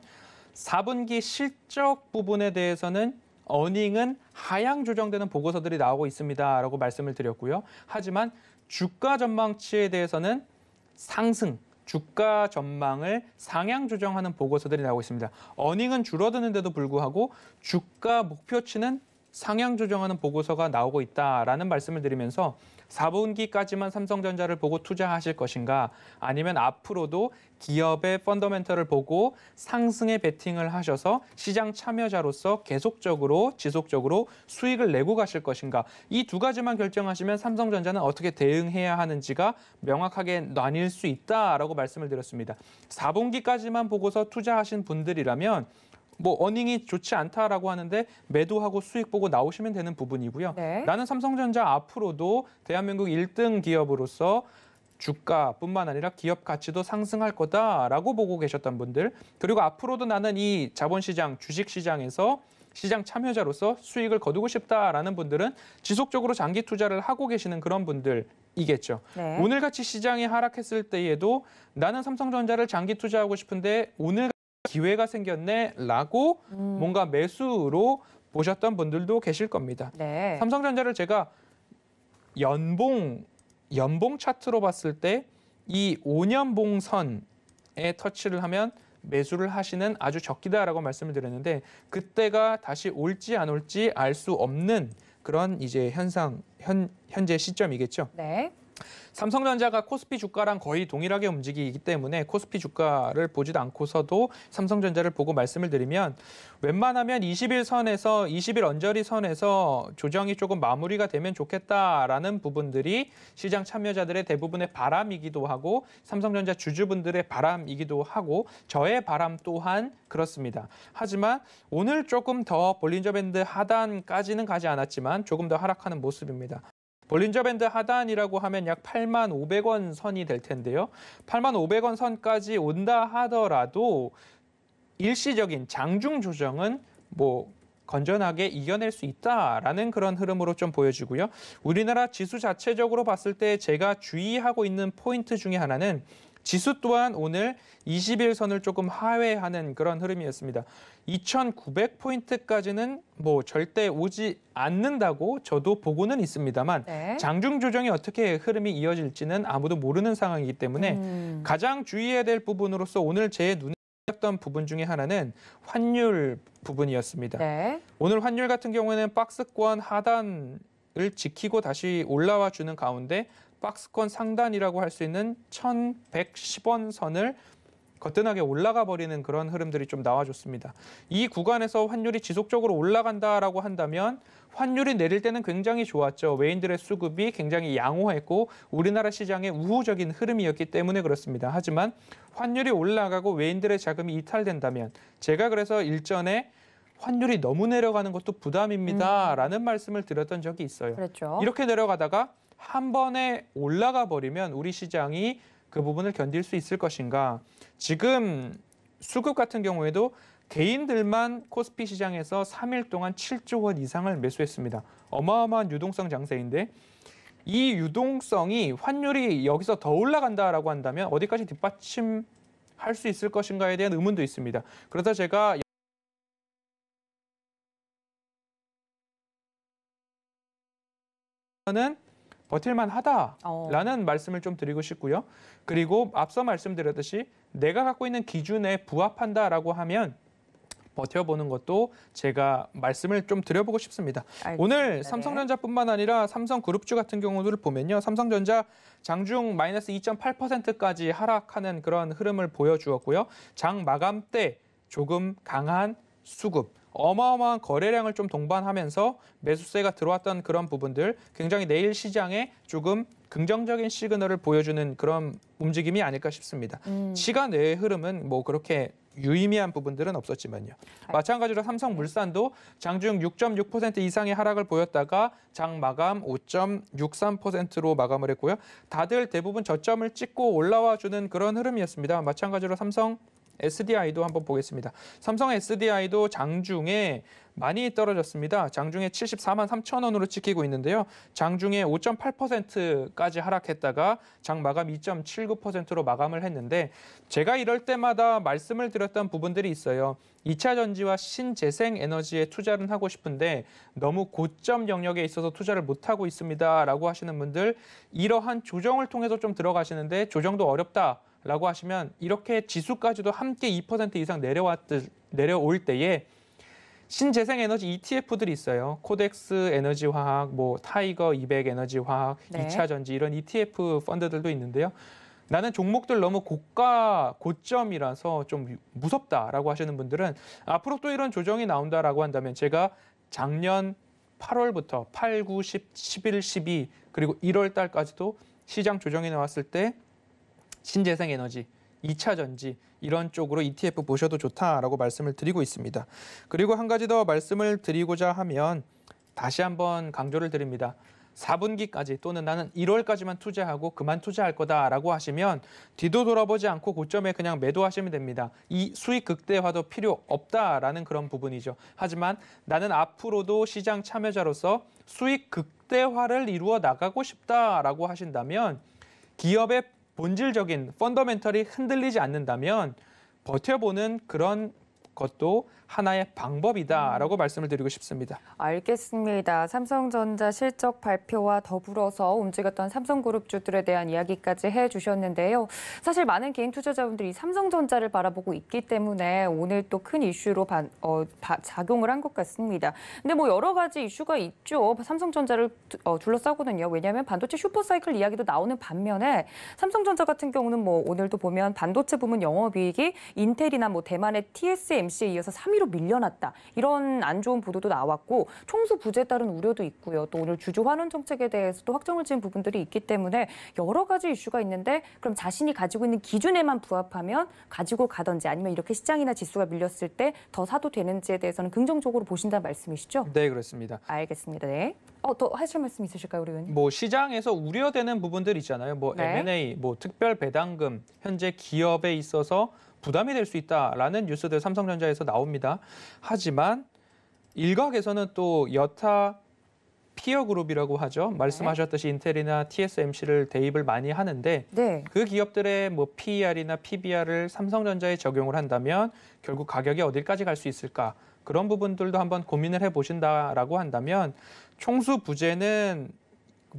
4분기 실적 부분에 대해서는 어닝은 하향 조정되는 보고서들이 나오고 있습니다라고 말씀을 드렸고요. 하지만 주가 전망치에 대해서는 상승, 주가 전망을 상향 조정하는 보고서들이 나오고 있습니다. 어닝은 줄어드는데도 불구하고 주가 목표치는 상향 조정하는 보고서가 나오고 있다라는 말씀을 드리면서 4분기까지만 삼성전자를 보고 투자하실 것인가 아니면 앞으로도 기업의 펀더멘터를 보고 상승에 베팅을 하셔서 시장 참여자로서 계속적으로 지속적으로 수익을 내고 가실 것인가 이 두 가지만 결정하시면 삼성전자는 어떻게 대응해야 하는지가 명확하게 나뉠 수 있다라고 말씀을 드렸습니다. 4분기까지만 보고서 투자하신 분들이라면 뭐 어닝이 좋지 않다라고 하는데 매도하고 수익 보고 나오시면 되는 부분이고요. 네. 나는 삼성전자 앞으로도 대한민국 1등 기업으로서 주가뿐만 아니라 기업 가치도 상승할 거다라고 보고 계셨던 분들 그리고 앞으로도 나는 이 자본시장 주식시장에서 시장 참여자로서 수익을 거두고 싶다라는 분들은 지속적으로 장기 투자를 하고 계시는 그런 분들이겠죠. 네. 오늘같이 시장이 하락했을 때에도 나는 삼성전자를 장기 투자하고 싶은데 오늘 기회가 생겼네라고 음. 뭔가 매수로 보셨던 분들도 계실 겁니다. 네. 삼성전자를 제가 연봉 연봉 차트로 봤을 때 이 5년봉 선에 터치를 하면 매수를 하시는 아주 적기다라고 말씀을 드렸는데 그때가 다시 올지 안 올지 알 수 없는 그런 이제 현상 현 현재 시점이겠죠. 네. 삼성전자가 코스피 주가랑 거의 동일하게 움직이기 때문에 코스피 주가를 보지도 않고서도 삼성전자를 보고 말씀을 드리면 웬만하면 20일 선에서 20일 언저리 선에서 조정이 조금 마무리가 되면 좋겠다라는 부분들이 시장 참여자들의 대부분의 바람이기도 하고 삼성전자 주주분들의 바람이기도 하고 저의 바람 또한 그렇습니다. 하지만 오늘 조금 더 볼린저밴드 하단까지는 가지 않았지만 조금 더 하락하는 모습입니다. 볼린저 밴드 하단이라고 하면 약 8만 500원 선이 될 텐데요. 8만 500원 선까지 온다 하더라도 일시적인 장중 조정은 뭐 건전하게 이겨낼 수 있다라는 그런 흐름으로 좀 보여지고요. 우리나라 지수 자체적으로 봤을 때 제가 주의하고 있는 포인트 중에 하나는 지수 또한 오늘 2 0일선을 조금 하회하는 그런 흐름이었습니다. 2,900포인트까지는 뭐 절대 오지 않는다고 저도 보고는 있습니다만 네. 장중 조정이 어떻게 흐름이 이어질지는 아무도 모르는 상황이기 때문에 음. 가장 주의해야 될 부분으로서 오늘 제 눈에 던 부분 중에 하나는 환율 부분이었습니다. 네. 오늘 환율 같은 경우에는 박스권 하단을 지키고 다시 올라와 주는 가운데 박스권 상단이라고 할 수 있는 1110원 선을 거뜬하게 올라가 버리는 그런 흐름들이 좀 나와줬습니다. 이 구간에서 환율이 지속적으로 올라간다라고 한다면 환율이 내릴 때는 굉장히 좋았죠. 외인들의 수급이 굉장히 양호했고 우리나라 시장의 우호적인 흐름이었기 때문에 그렇습니다. 하지만 환율이 올라가고 외인들의 자금이 이탈된다면 제가 그래서 일전에 환율이 너무 내려가는 것도 부담입니다라는 음. 말씀을 드렸던 적이 있어요. 그랬죠. 이렇게 내려가다가 한 번에 올라가 버리면 우리 시장이 그 부분을 견딜 수 있을 것인가. 지금 수급 같은 경우에도 개인들만 코스피 시장에서 3일 동안 7조 원 이상을 매수했습니다. 어마어마한 유동성 장세인데 이 유동성이 환율이 여기서 더 올라간다라고 한다면 어디까지 뒷받침할 수 있을 것인가에 대한 의문도 있습니다. 그래서 제가 는 버틸만 하다라는 어. 말씀을 좀 드리고 싶고요. 그리고 앞서 말씀드렸듯이 내가 갖고 있는 기준에 부합한다라고 하면 버텨보는 것도 제가 말씀을 좀 드려보고 싶습니다. 알겠습니다. 오늘 네. 삼성전자뿐만 아니라 삼성그룹주 같은 경우를 보면요. 삼성전자 장중 마이너스 2.8%까지 하락하는 그런 흐름을 보여주었고요. 장 마감 때 조금 강한 수급 어마어마한 거래량을 좀 동반하면서 매수세가 들어왔던 그런 부분들 굉장히 내일 시장에 조금 긍정적인 시그널을 보여주는 그런 움직임이 아닐까 싶습니다. 음. 시간 외의 흐름은 뭐 그렇게 유의미한 부분들은 없었지만요. 아. 마찬가지로 삼성물산도 장중 6.6% 이상의 하락을 보였다가 장 마감 5.63%로 마감을 했고요. 다들 대부분 저점을 찍고 올라와 주는 그런 흐름이었습니다. 마찬가지로 삼성 SDI도 한번 보겠습니다. 삼성 SDI도 장중에 많이 떨어졌습니다. 장중에 74만 3천 원으로 찍히고 있는데요. 장중에 5.8%까지 하락했다가 장 마감 2.79%로 마감을 했는데 제가 이럴 때마다 말씀을 드렸던 부분들이 있어요. 2차 전지와 신재생 에너지에 투자를 하고 싶은데 너무 고점 영역에 있어서 투자를 못하고 있습니다. 라고 하시는 분들 이러한 조정을 통해서 좀 들어가시는데 조정도 어렵다. 라고 하시면 이렇게 지수까지도 함께 2% 이상 내려왔, 내려올 때에 신재생 에너지 ETF들이 있어요. 코덱스 에너지 화학, 뭐 타이거 200 에너지 화학, 네. 2차 전지 이런 ETF 펀드들도 있는데요. 나는 종목들 너무 고가 고점이라서 좀 무섭다라고 하시는 분들은 앞으로 또 이런 조정이 나온다라고 한다면 제가 작년 8월부터 8, 9, 10, 11, 12 그리고 1월 달까지도 시장 조정이 나왔을 때 신재생 에너지, 2차 전지 이런 쪽으로 ETF 보셔도 좋다라고 말씀을 드리고 있습니다. 그리고 한 가지 더 말씀을 드리고자 하면 다시 한번 강조를 드립니다. 4분기까지 또는 나는 1월까지만 투자하고 그만 투자할 거다라고 하시면 뒤도 돌아보지 않고 고점에 그냥 매도하시면 됩니다. 이 수익 극대화도 필요 없다라는 그런 부분이죠. 하지만 나는 앞으로도 시장 참여자로서 수익 극대화를 이루어 나가고 싶다라고 하신다면 기업의 본질적인 펀더멘털이 흔들리지 않는다면 버텨보는 그런 것도 하나의 방법이다라고 음. 말씀을 드리고 싶습니다. 알겠습니다. 삼성전자 실적 발표와 더불어서 움직였던 삼성그룹주들에 대한 이야기까지 해주셨는데요. 사실 많은 개인 투자자분들이 삼성전자를 바라보고 있기 때문에 오늘 또 큰 이슈로 반, 어, 바, 작용을 한 것 같습니다. 근데 뭐 여러 가지 이슈가 있죠. 삼성전자를 어, 둘러싸고는요. 왜냐하면 반도체 슈퍼사이클 이야기도 나오는 반면에 삼성전자 같은 경우는 뭐 오늘도 보면 반도체 부문 영업이익이 인텔이나 뭐 대만의 TSMC에 이어서 3위 사위로 밀려났다. 이런 안 좋은 보도도 나왔고 총수 부재에 따른 우려도 있고요. 또 오늘 주주 환원 정책에 대해서도 확정을 지은 부분들이 있기 때문에 여러 가지 이슈가 있는데 그럼 자신이 가지고 있는 기준에만 부합하면 가지고 가든지 아니면 이렇게 시장이나 지수가 밀렸을 때 더 사도 되는지에 대해서는 긍정적으로 보신다는 말씀이시죠? 네, 그렇습니다. 알겠습니다. 네. 어, 더 하실 말씀 있으실까요, 우리 의원님? 뭐 시장에서 우려되는 부분들 있잖아요. 뭐 네. M&A, 뭐 특별 배당금, 현재 기업에 있어서 부담이 될 수 있다라는 뉴스들 삼성전자에서 나옵니다. 하지만 일각에서는 또 여타 피어 그룹이라고 하죠. 네. 말씀하셨듯이 인텔이나 TSMC를 대입을 많이 하는데 네. 그 기업들의 뭐 PER이나 PBR을 삼성전자에 적용을 한다면 결국 가격이 어디까지 갈 수 있을까? 그런 부분들도 한번 고민을 해 보신다라고 한다면 총수 부재는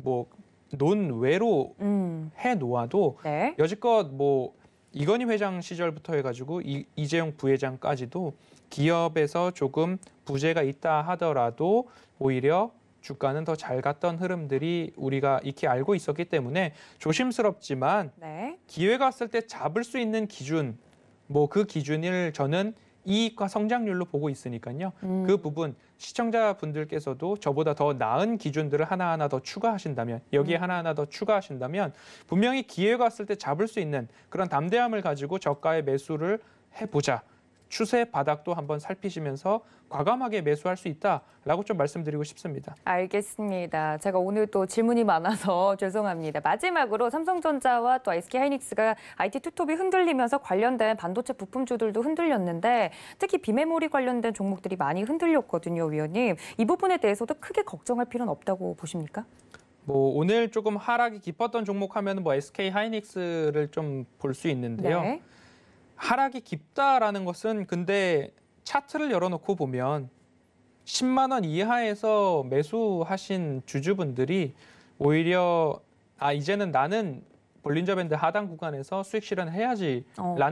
뭐 논외로 음. 해 놓아도 네. 여지껏 뭐 이건희 회장 시절부터 해가지고 이, 이재용 부회장까지도 기업에서 조금 부재가 있다 하더라도 오히려 주가는 더 잘 갔던 흐름들이 우리가 익히 알고 있었기 때문에 조심스럽지만 네. 기회가 왔을 때 잡을 수 있는 기준 뭐 그 기준을 저는 이익과 성장률로 보고 있으니까요. 음. 그 부분 시청자분들께서도 저보다 더 나은 기준들을 하나하나 더 추가하신다면 여기에 음. 하나하나 더 추가하신다면 분명히 기회가 왔을 때 잡을 수 있는 그런 담대함을 가지고 저가의 매수를 해보자. 추세 바닥도 한번 살피시면서 과감하게 매수할 수 있다라고 좀 말씀드리고 싶습니다. 알겠습니다. 제가 오늘 또 질문이 많아서 죄송합니다. 마지막으로 삼성전자와 또 SK 하이닉스가 IT 투톱이 흔들리면서 관련된 반도체 부품주들도 흔들렸는데 특히 비메모리 관련된 종목들이 많이 흔들렸거든요, 위원님. 이 부분에 대해서도 크게 걱정할 필요는 없다고 보십니까? 뭐 오늘 조금 하락이 깊었던 종목 하면 뭐 SK 하이닉스를 좀 볼 수 있는데요. 네. 하락이 깊다라는 것은 근데 차트를 열어놓고 보면 10만 원 이하에서 매수하신 주주분들이 오히려 아 이제는 나는 볼린저 밴드 하단 구간에서 수익 실현해야지라는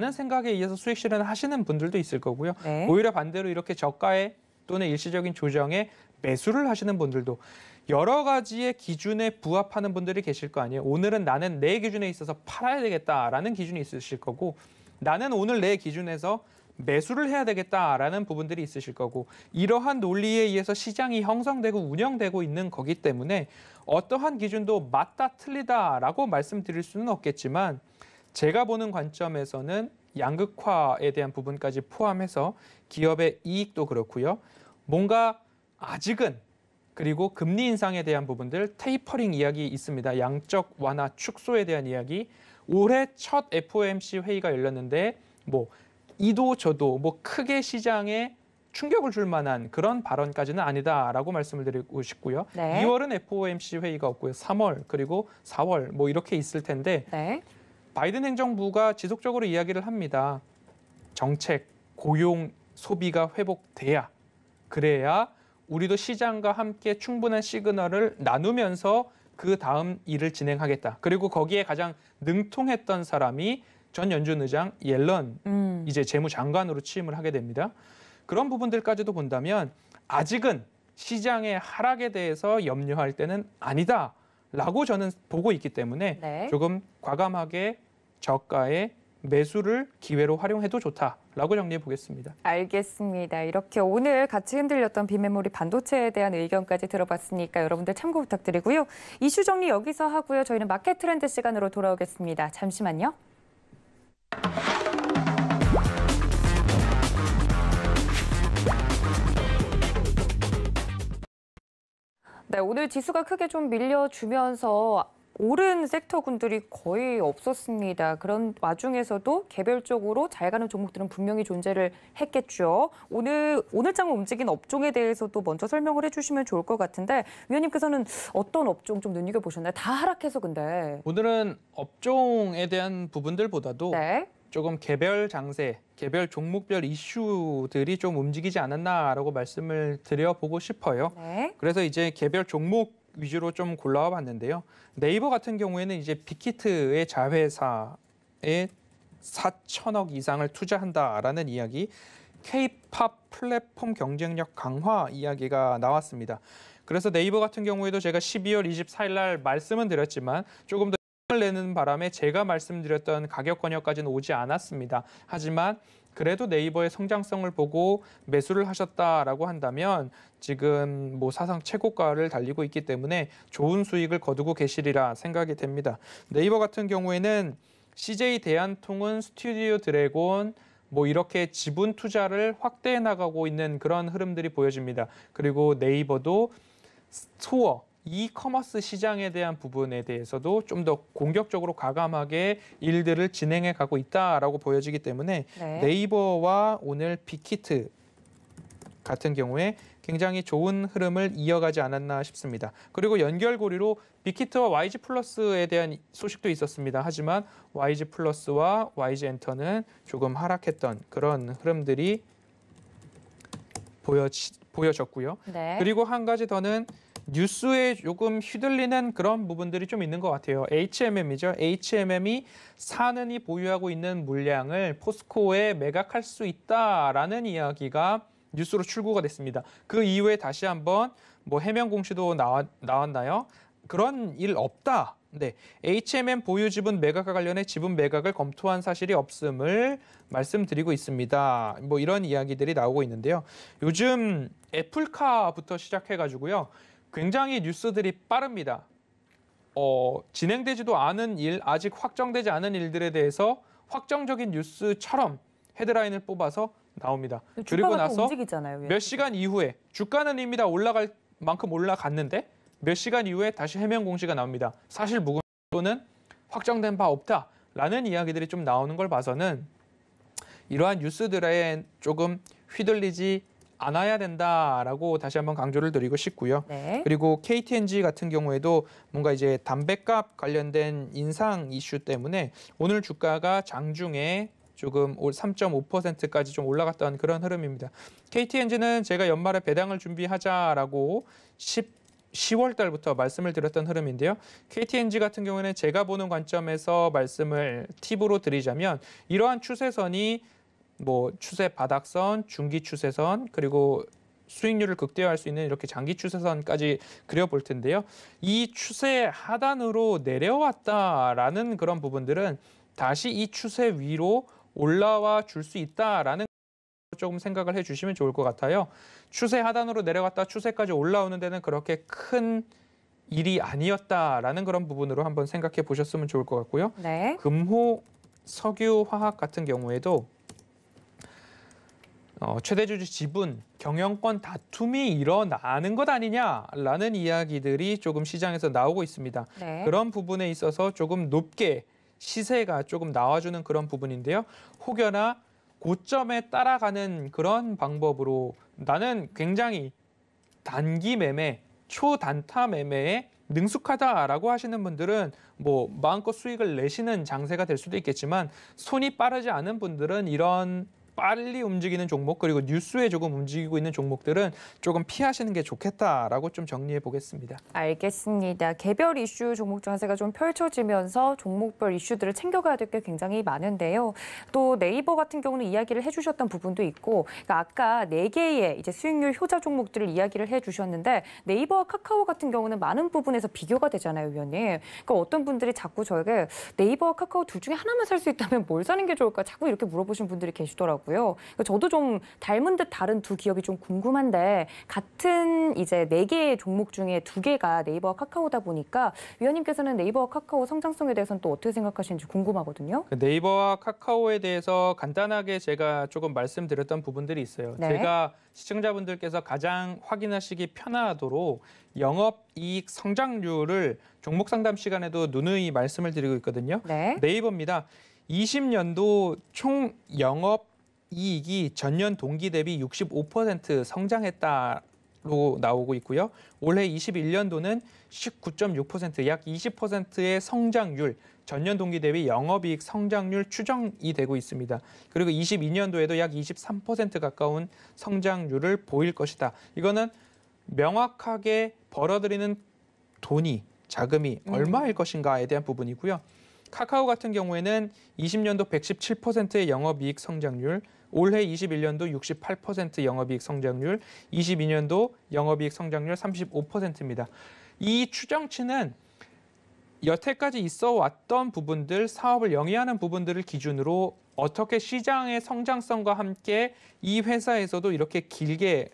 어. 생각에 의해서 수익 실현하시는 분들도 있을 거고요. 네. 오히려 반대로 이렇게 저가에 또는 일시적인 조정에 매수를 하시는 분들도 여러 가지의 기준에 부합하는 분들이 계실 거 아니에요. 오늘은 나는 내 기준에 있어서 팔아야 되겠다라는 기준이 있으실 거고 나는 오늘 내 기준에서 매수를 해야 되겠다라는 부분들이 있으실 거고 이러한 논리에 의해서 시장이 형성되고 운영되고 있는 거기 때문에 어떠한 기준도 맞다 틀리다라고 말씀드릴 수는 없겠지만 제가 보는 관점에서는 양극화에 대한 부분까지 포함해서 기업의 이익도 그렇고요. 뭔가 아직은 그리고 금리 인상에 대한 부분들 테이퍼링 이야기 있습니다. 양적 완화 축소에 대한 이야기 올해 첫 FOMC 회의가 열렸는데 뭐 이도 저도 뭐 크게 시장에 충격을 줄 만한 그런 발언까지는 아니다라고 말씀을 드리고 싶고요. 네. 2월은 FOMC 회의가 없고요. 3월 그리고 4월 뭐 이렇게 있을 텐데 네. 바이든 행정부가 지속적으로 이야기를 합니다. 정책, 고용, 소비가 회복돼야 그래야 우리도 시장과 함께 충분한 시그널을 나누면서 그 다음 일을 진행하겠다. 그리고 거기에 가장 능통했던 사람이 전 연준 의장 옐런 음. 이제 재무장관으로 취임을 하게 됩니다. 그런 부분들까지도 본다면 아직은 시장의 하락에 대해서 염려할 때는 아니다라고 저는 보고 있기 때문에 네. 조금 과감하게 저가에 매수를 기회로 활용해도 좋다라고 정리해 보겠습니다. 알겠습니다. 이렇게 오늘 같이 흔들렸던 비메모리 반도체에 대한 의견까지 들어봤으니까 여러분들 참고 부탁드리고요. 이슈 정리 여기서 하고요. 저희는 마켓 트렌드 시간으로 돌아오겠습니다. 잠시만요. 네, 오늘 지수가 크게 좀 밀려주면서 오른 섹터군들이 거의 없었습니다. 그런 와중에서도 개별적으로 잘 가는 종목들은 분명히 존재를 했겠죠. 오늘 오늘장을 움직인 업종에 대해서도 먼저 설명을 해주시면 좋을 것 같은데 위원님께서는 어떤 업종 좀 눈여겨 보셨나요? 다 하락해서 근데 오늘은 업종에 대한 부분들보다도 네. 조금 개별 장세, 개별 종목별 이슈들이 좀 움직이지 않았나라고 말씀을 드려보고 싶어요. 네. 그래서 이제 개별 종목 위주로 좀 골라와 봤는데요. 네이버 같은 경우에는 이제 빅히트의 자회사에 4천억 이상을 투자한다라는 이야기, K-팝 플랫폼 경쟁력 강화 이야기가 나왔습니다. 그래서 네이버 같은 경우에도 제가 12월 24일 날 말씀은 드렸지만 조금 더 힘을 내는 바람에 제가 말씀드렸던 가격 권역까지는 오지 않았습니다. 하지만 그래도 네이버의 성장성을 보고 매수를 하셨다라고 한다면 지금 뭐 사상 최고가를 달리고 있기 때문에 좋은 수익을 거두고 계시리라 생각이 됩니다. 네이버 같은 경우에는 CJ 대한통운, 스튜디오 드래곤, 뭐 이렇게 지분 투자를 확대해 나가고 있는 그런 흐름들이 보여집니다. 그리고 네이버도 스토어, 이커머스 시장에 대한 부분에 대해서도 좀 더 공격적으로 과감하게 일들을 진행해 가고 있다라고 보여지기 때문에 네. 네이버와 오늘 빅히트 같은 경우에 굉장히 좋은 흐름을 이어가지 않았나 싶습니다. 그리고 연결고리로 빅히트와 YG 플러스에 대한 소식도 있었습니다. 하지만 YG 플러스와 YG 엔터는 조금 하락했던 그런 흐름들이 보여, 보여졌고요. 네. 그리고 한 가지 더는 뉴스에 조금 휘둘리는 그런 부분들이 좀 있는 것 같아요. HMM이죠. HMM이 사는이 보유하고 있는 물량을 포스코에 매각할 수 있다라는 이야기가 뉴스로 출구가 됐습니다. 그 이후에 다시 한번 뭐 해명 공시도 나왔, 나왔나요? 그런 일 없다. 네, HMM 보유 지분 매각과 관련해 지분 매각을 검토한 사실이 없음을 말씀드리고 있습니다. 뭐 이런 이야기들이 나오고 있는데요. 요즘 애플카부터 시작해가지고요. 굉장히 뉴스들이 빠릅니다. 어, 진행되지도 않은 일, 아직 확정되지 않은 일들에 대해서 확정적인 뉴스처럼 헤드라인을 뽑아서 나옵니다. 그리고 나서 움직이잖아요, 몇 시간 이후에 주가는 이미 다 올라갈 만큼 올라갔는데 몇 시간 이후에 다시 해명 공시가 나옵니다. 사실 무근 또는 확정된 바 없다라는 이야기들이 좀 나오는 걸 봐서는 이러한 뉴스들에 조금 휘둘리지 않아야 된다라고 다시 한번 강조를 드리고 싶고요. 네. 그리고 KTNG 같은 경우에도 뭔가 이제 담배값 관련된 인상 이슈 때문에 오늘 주가가 장중에 조금 3.5%까지 좀 올라갔던 그런 흐름입니다. KTNG는 제가 연말에 배당을 준비하자라고 10 10월 달부터 말씀을 드렸던 흐름인데요. KTNG 같은 경우에는 제가 보는 관점에서 말씀을 팁으로 드리자면 이러한 추세선이 뭐 추세 바닥선, 중기 추세선 그리고 수익률을 극대화할 수 있는 이렇게 장기 추세선까지 그려볼 텐데요. 이 추세 하단으로 내려왔다라는 그런 부분들은 다시 이 추세 위로 올라와 줄 수 있다라는 조금 생각을 해주시면 좋을 것 같아요. 추세 하단으로 내려갔다 추세까지 올라오는 데는 그렇게 큰 일이 아니었다라는 그런 부분으로 한번 생각해 보셨으면 좋을 것 같고요. 네. 금호 석유 화학 같은 경우에도 어, 최대주주 지분, 경영권 다툼이 일어나는 것 아니냐라는 이야기들이 조금 시장에서 나오고 있습니다. 네. 그런 부분에 있어서 조금 높게 시세가 조금 나와주는 그런 부분인데요. 혹여나 고점에 따라가는 그런 방법으로 나는 굉장히 단기 매매, 초단타 매매에 능숙하다라고 하시는 분들은 뭐 마음껏 수익을 내시는 장세가 될 수도 있겠지만 손이 빠르지 않은 분들은 이런 빨리 움직이는 종목 그리고 뉴스에 조금 움직이고 있는 종목들은 조금 피하시는 게 좋겠다라고 좀 정리해 보겠습니다. 알겠습니다. 개별 이슈 종목 전세가 좀 펼쳐지면서 종목별 이슈들을 챙겨가야 될 게 굉장히 많은데요. 또 네이버 같은 경우는 이야기를 해주셨던 부분도 있고 그러니까 아까 네 개의 이제 수익률 효자 종목들을 이야기를 해주셨는데 네이버와 카카오 같은 경우는 많은 부분에서 비교가 되잖아요, 위원님. 그러니까 어떤 분들이 자꾸 저에게 네이버와 카카오 둘 중에 하나만 살 수 있다면 뭘 사는 게 좋을까 자꾸 이렇게 물어보신 분들이 계시더라고요. 하고요 그러니까 저도 좀 닮은 듯 다른 두 기업이 좀 궁금한데 같은 이제 네 개의 종목 중에 두 개가 네이버와 카카오다 보니까 위원님께서는 네이버와 카카오 성장성에 대해서는 또 어떻게 생각하시는지 궁금하거든요. 그 네이버와 카카오에 대해서 간단하게 제가 조금 말씀드렸던 부분들이 있어요. 네. 제가 시청자분들께서 가장 확인하시기 편하도록 영업 이익 성장률을 종목 상담 시간에도 누누이 말씀을 드리고 있거든요. 네. 네이버입니다. 20년도 총 영업 이익이 전년 동기 대비 65% 성장했다로 나오고 있고요. 올해 21년도는 19.6%약 20%의 성장률, 전년 동기 대비 영업이익 성장률 추정이 되고 있습니다. 그리고 22년도에도 약 23% 가까운 성장률을 보일 것이다. 이거는 명확하게 벌어들이는 돈이 자금이 음. 얼마일 것인가에 대한 부분이고요. 카카오 같은 경우에는 20년도 117%의 영업이익 성장률, 올해 21년도 68% 영업이익 성장률, 22년도 영업이익 성장률 35%입니다. 이 추정치는 여태까지 있어 왔던 부분들, 사업을 영위하는 부분들을 기준으로 어떻게 시장의 성장성과 함께 이 회사에서도 이렇게 길게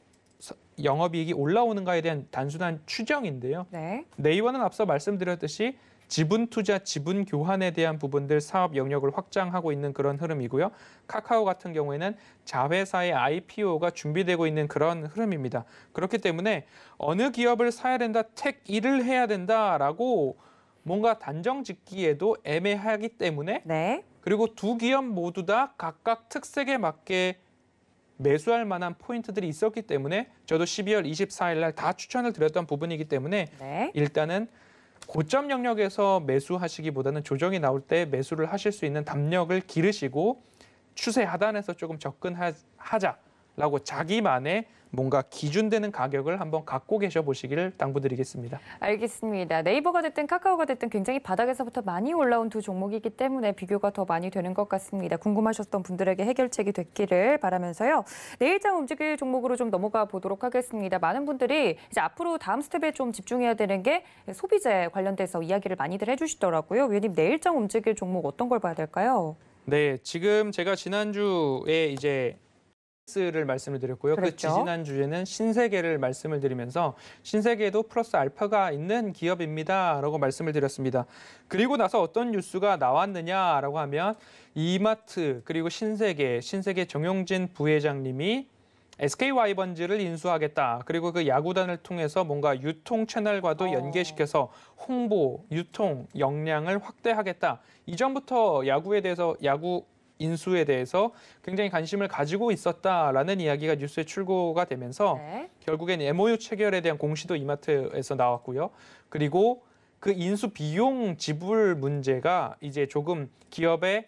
영업이익이 올라오는가에 대한 단순한 추정인데요. 네. 네이버는 앞서 말씀드렸듯이 지분 투자, 지분 교환에 대한 부분들 사업 영역을 확장하고 있는 그런 흐름이고요. 카카오 같은 경우에는 자회사의 IPO가 준비되고 있는 그런 흐름입니다. 그렇기 때문에 어느 기업을 사야 된다, 택 일을 해야 된다라고 뭔가 단정 짓기에도 애매하기 때문에 네. 그리고 두 기업 모두 다 각각 특색에 맞게 매수할 만한 포인트들이 있었기 때문에 저도 12월 24일 날 다 추천을 드렸던 부분이기 때문에 네. 일단은 고점 영역에서 매수하시기보다는 조정이 나올 때 매수를 하실 수 있는 담력을 기르시고 추세 하단에서 조금 접근하자라고 자기만의 뭔가 기준되는 가격을 한번 갖고 계셔 보시기를 당부드리겠습니다. 알겠습니다. 네이버가 됐든 카카오가 됐든 굉장히 바닥에서부터 많이 올라온 두 종목이기 때문에 비교가 더 많이 되는 것 같습니다. 궁금하셨던 분들에게 해결책이 됐기를 바라면서요. 내일장 움직일 종목으로 좀 넘어가 보도록 하겠습니다. 많은 분들이 이제 앞으로 다음 스텝에 좀 집중해야 되는 게 소비재 관련돼서 이야기를 많이들 해주시더라고요. 위원님 내일장 움직일 종목 어떤 걸 봐야 될까요? 네, 지금 제가 지난주에 이제 를 말씀을 드렸고요. 그 그랬죠? 그 지난 주에는 신세계를 말씀을 드리면서 신세계에도 플러스 알파가 있는 기업입니다라고 말씀을 드렸습니다. 그리고 나서 어떤 뉴스가 나왔느냐라고 하면 이마트 그리고 신세계 신세계 정용진 부회장님이 SK 와이번즈를 인수하겠다. 그리고 그 야구단을 통해서 뭔가 유통 채널과도 어. 연계시켜서 홍보, 유통 역량을 확대하겠다. 이전부터 야구에 대해서 야구 인수에 대해서 굉장히 관심을 가지고 있었다라는 이야기가 뉴스에 출고가 되면서 네. 결국엔 MOU 체결에 대한 공시도 이마트에서 나왔고요. 그리고 그 인수 비용 지불 문제가 이제 조금 기업의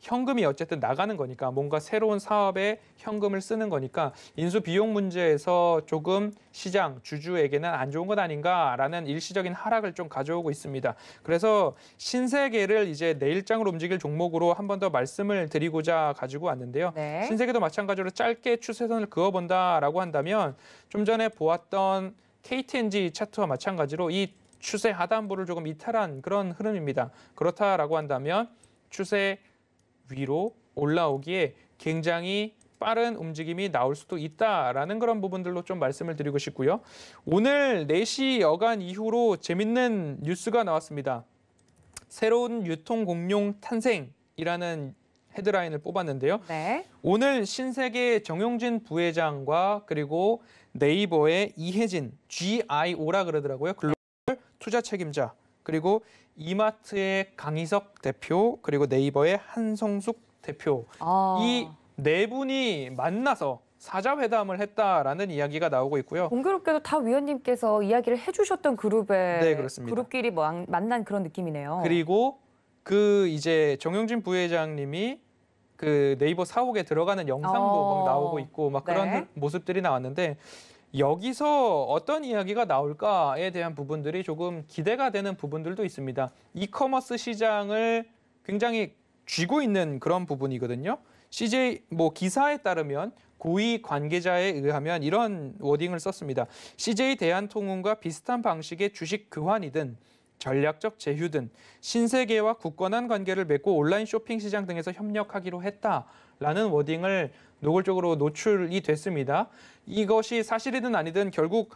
현금이 어쨌든 나가는 거니까 뭔가 새로운 사업에 현금을 쓰는 거니까 인수 비용 문제에서 조금 시장 주주에게는 안 좋은 것 아닌가라는 일시적인 하락을 좀 가져오고 있습니다. 그래서 신세계를 이제 내일장으로 움직일 종목으로 한 번 더 말씀을 드리고자 가지고 왔는데요. 네. 신세계도 마찬가지로 짧게 추세선을 그어본다라고 한다면 좀 전에 보았던 KTNG 차트와 마찬가지로 이 추세 하단부를 조금 이탈한 그런 흐름입니다. 그렇다라고 한다면 추세 위로 올라오기에 굉장히 빠른 움직임이 나올 수도 있다라는 그런 부분들로 좀 말씀을 드리고 싶고요. 오늘 4시 여간 이후로 재밌는 뉴스가 나왔습니다. 새로운 유통 공룡 탄생이라는 헤드라인을 뽑았는데요. 네. 오늘 신세계 정용진 부회장과 그리고 네이버의 이혜진 GIO라 그러더라고요. 글로벌 투자 책임자 그리고 이마트의 강희석 대표 그리고 네이버의 한성숙 대표 아. 이네 분이 만나서 사자회담을 했다라는 이야기가 나오고 있고요. 공교롭게도 다 위원님께서 이야기를 해주셨던 그룹의 네, 그렇습니다. 그룹끼리 뭐 만난 그런 느낌이네요. 그리고 그 이제 정용진 부회장님이 그 네이버 사옥에 들어가는 영상도 어... 막 나오고 있고 막 그런 네. 모습들이 나왔는데 여기서 어떤 이야기가 나올까에 대한 부분들이 조금 기대가 되는 부분들도 있습니다. 이커머스 시장을 굉장히 쥐고 있는 그런 부분이거든요. CJ 뭐 기사에 따르면 고위 관계자에 의하면 이런 워딩을 썼습니다. CJ 대한통운과 비슷한 방식의 주식 교환이든 전략적 제휴든 신세계와 굳건한 관계를 맺고 온라인 쇼핑 시장 등에서 협력하기로 했다라는 워딩을 노골적으로 노출이 됐습니다. 이것이 사실이든 아니든 결국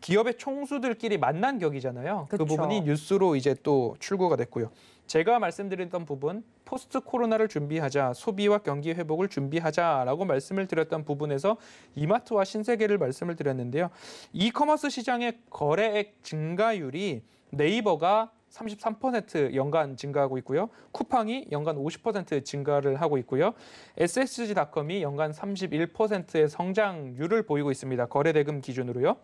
기업의 총수들끼리 만난 격이잖아요. 그 그쵸. 그 부분이 뉴스로 이제 또 출고가 됐고요. 제가 말씀드렸던 부분 포스트 코로나를 준비하자 소비와 경기 회복을 준비하자라고 말씀을 드렸던 부분에서 이마트와 신세계를 말씀을 드렸는데요. 이커머스 시장의 거래액 증가율이 네이버가 33% 연간 증가하고 있고요. 쿠팡이 연간 50% 증가를 하고 있고요. SSG닷컴이 연간 31%의 성장률을 보이고 있습니다. 거래 대금 기준으로요.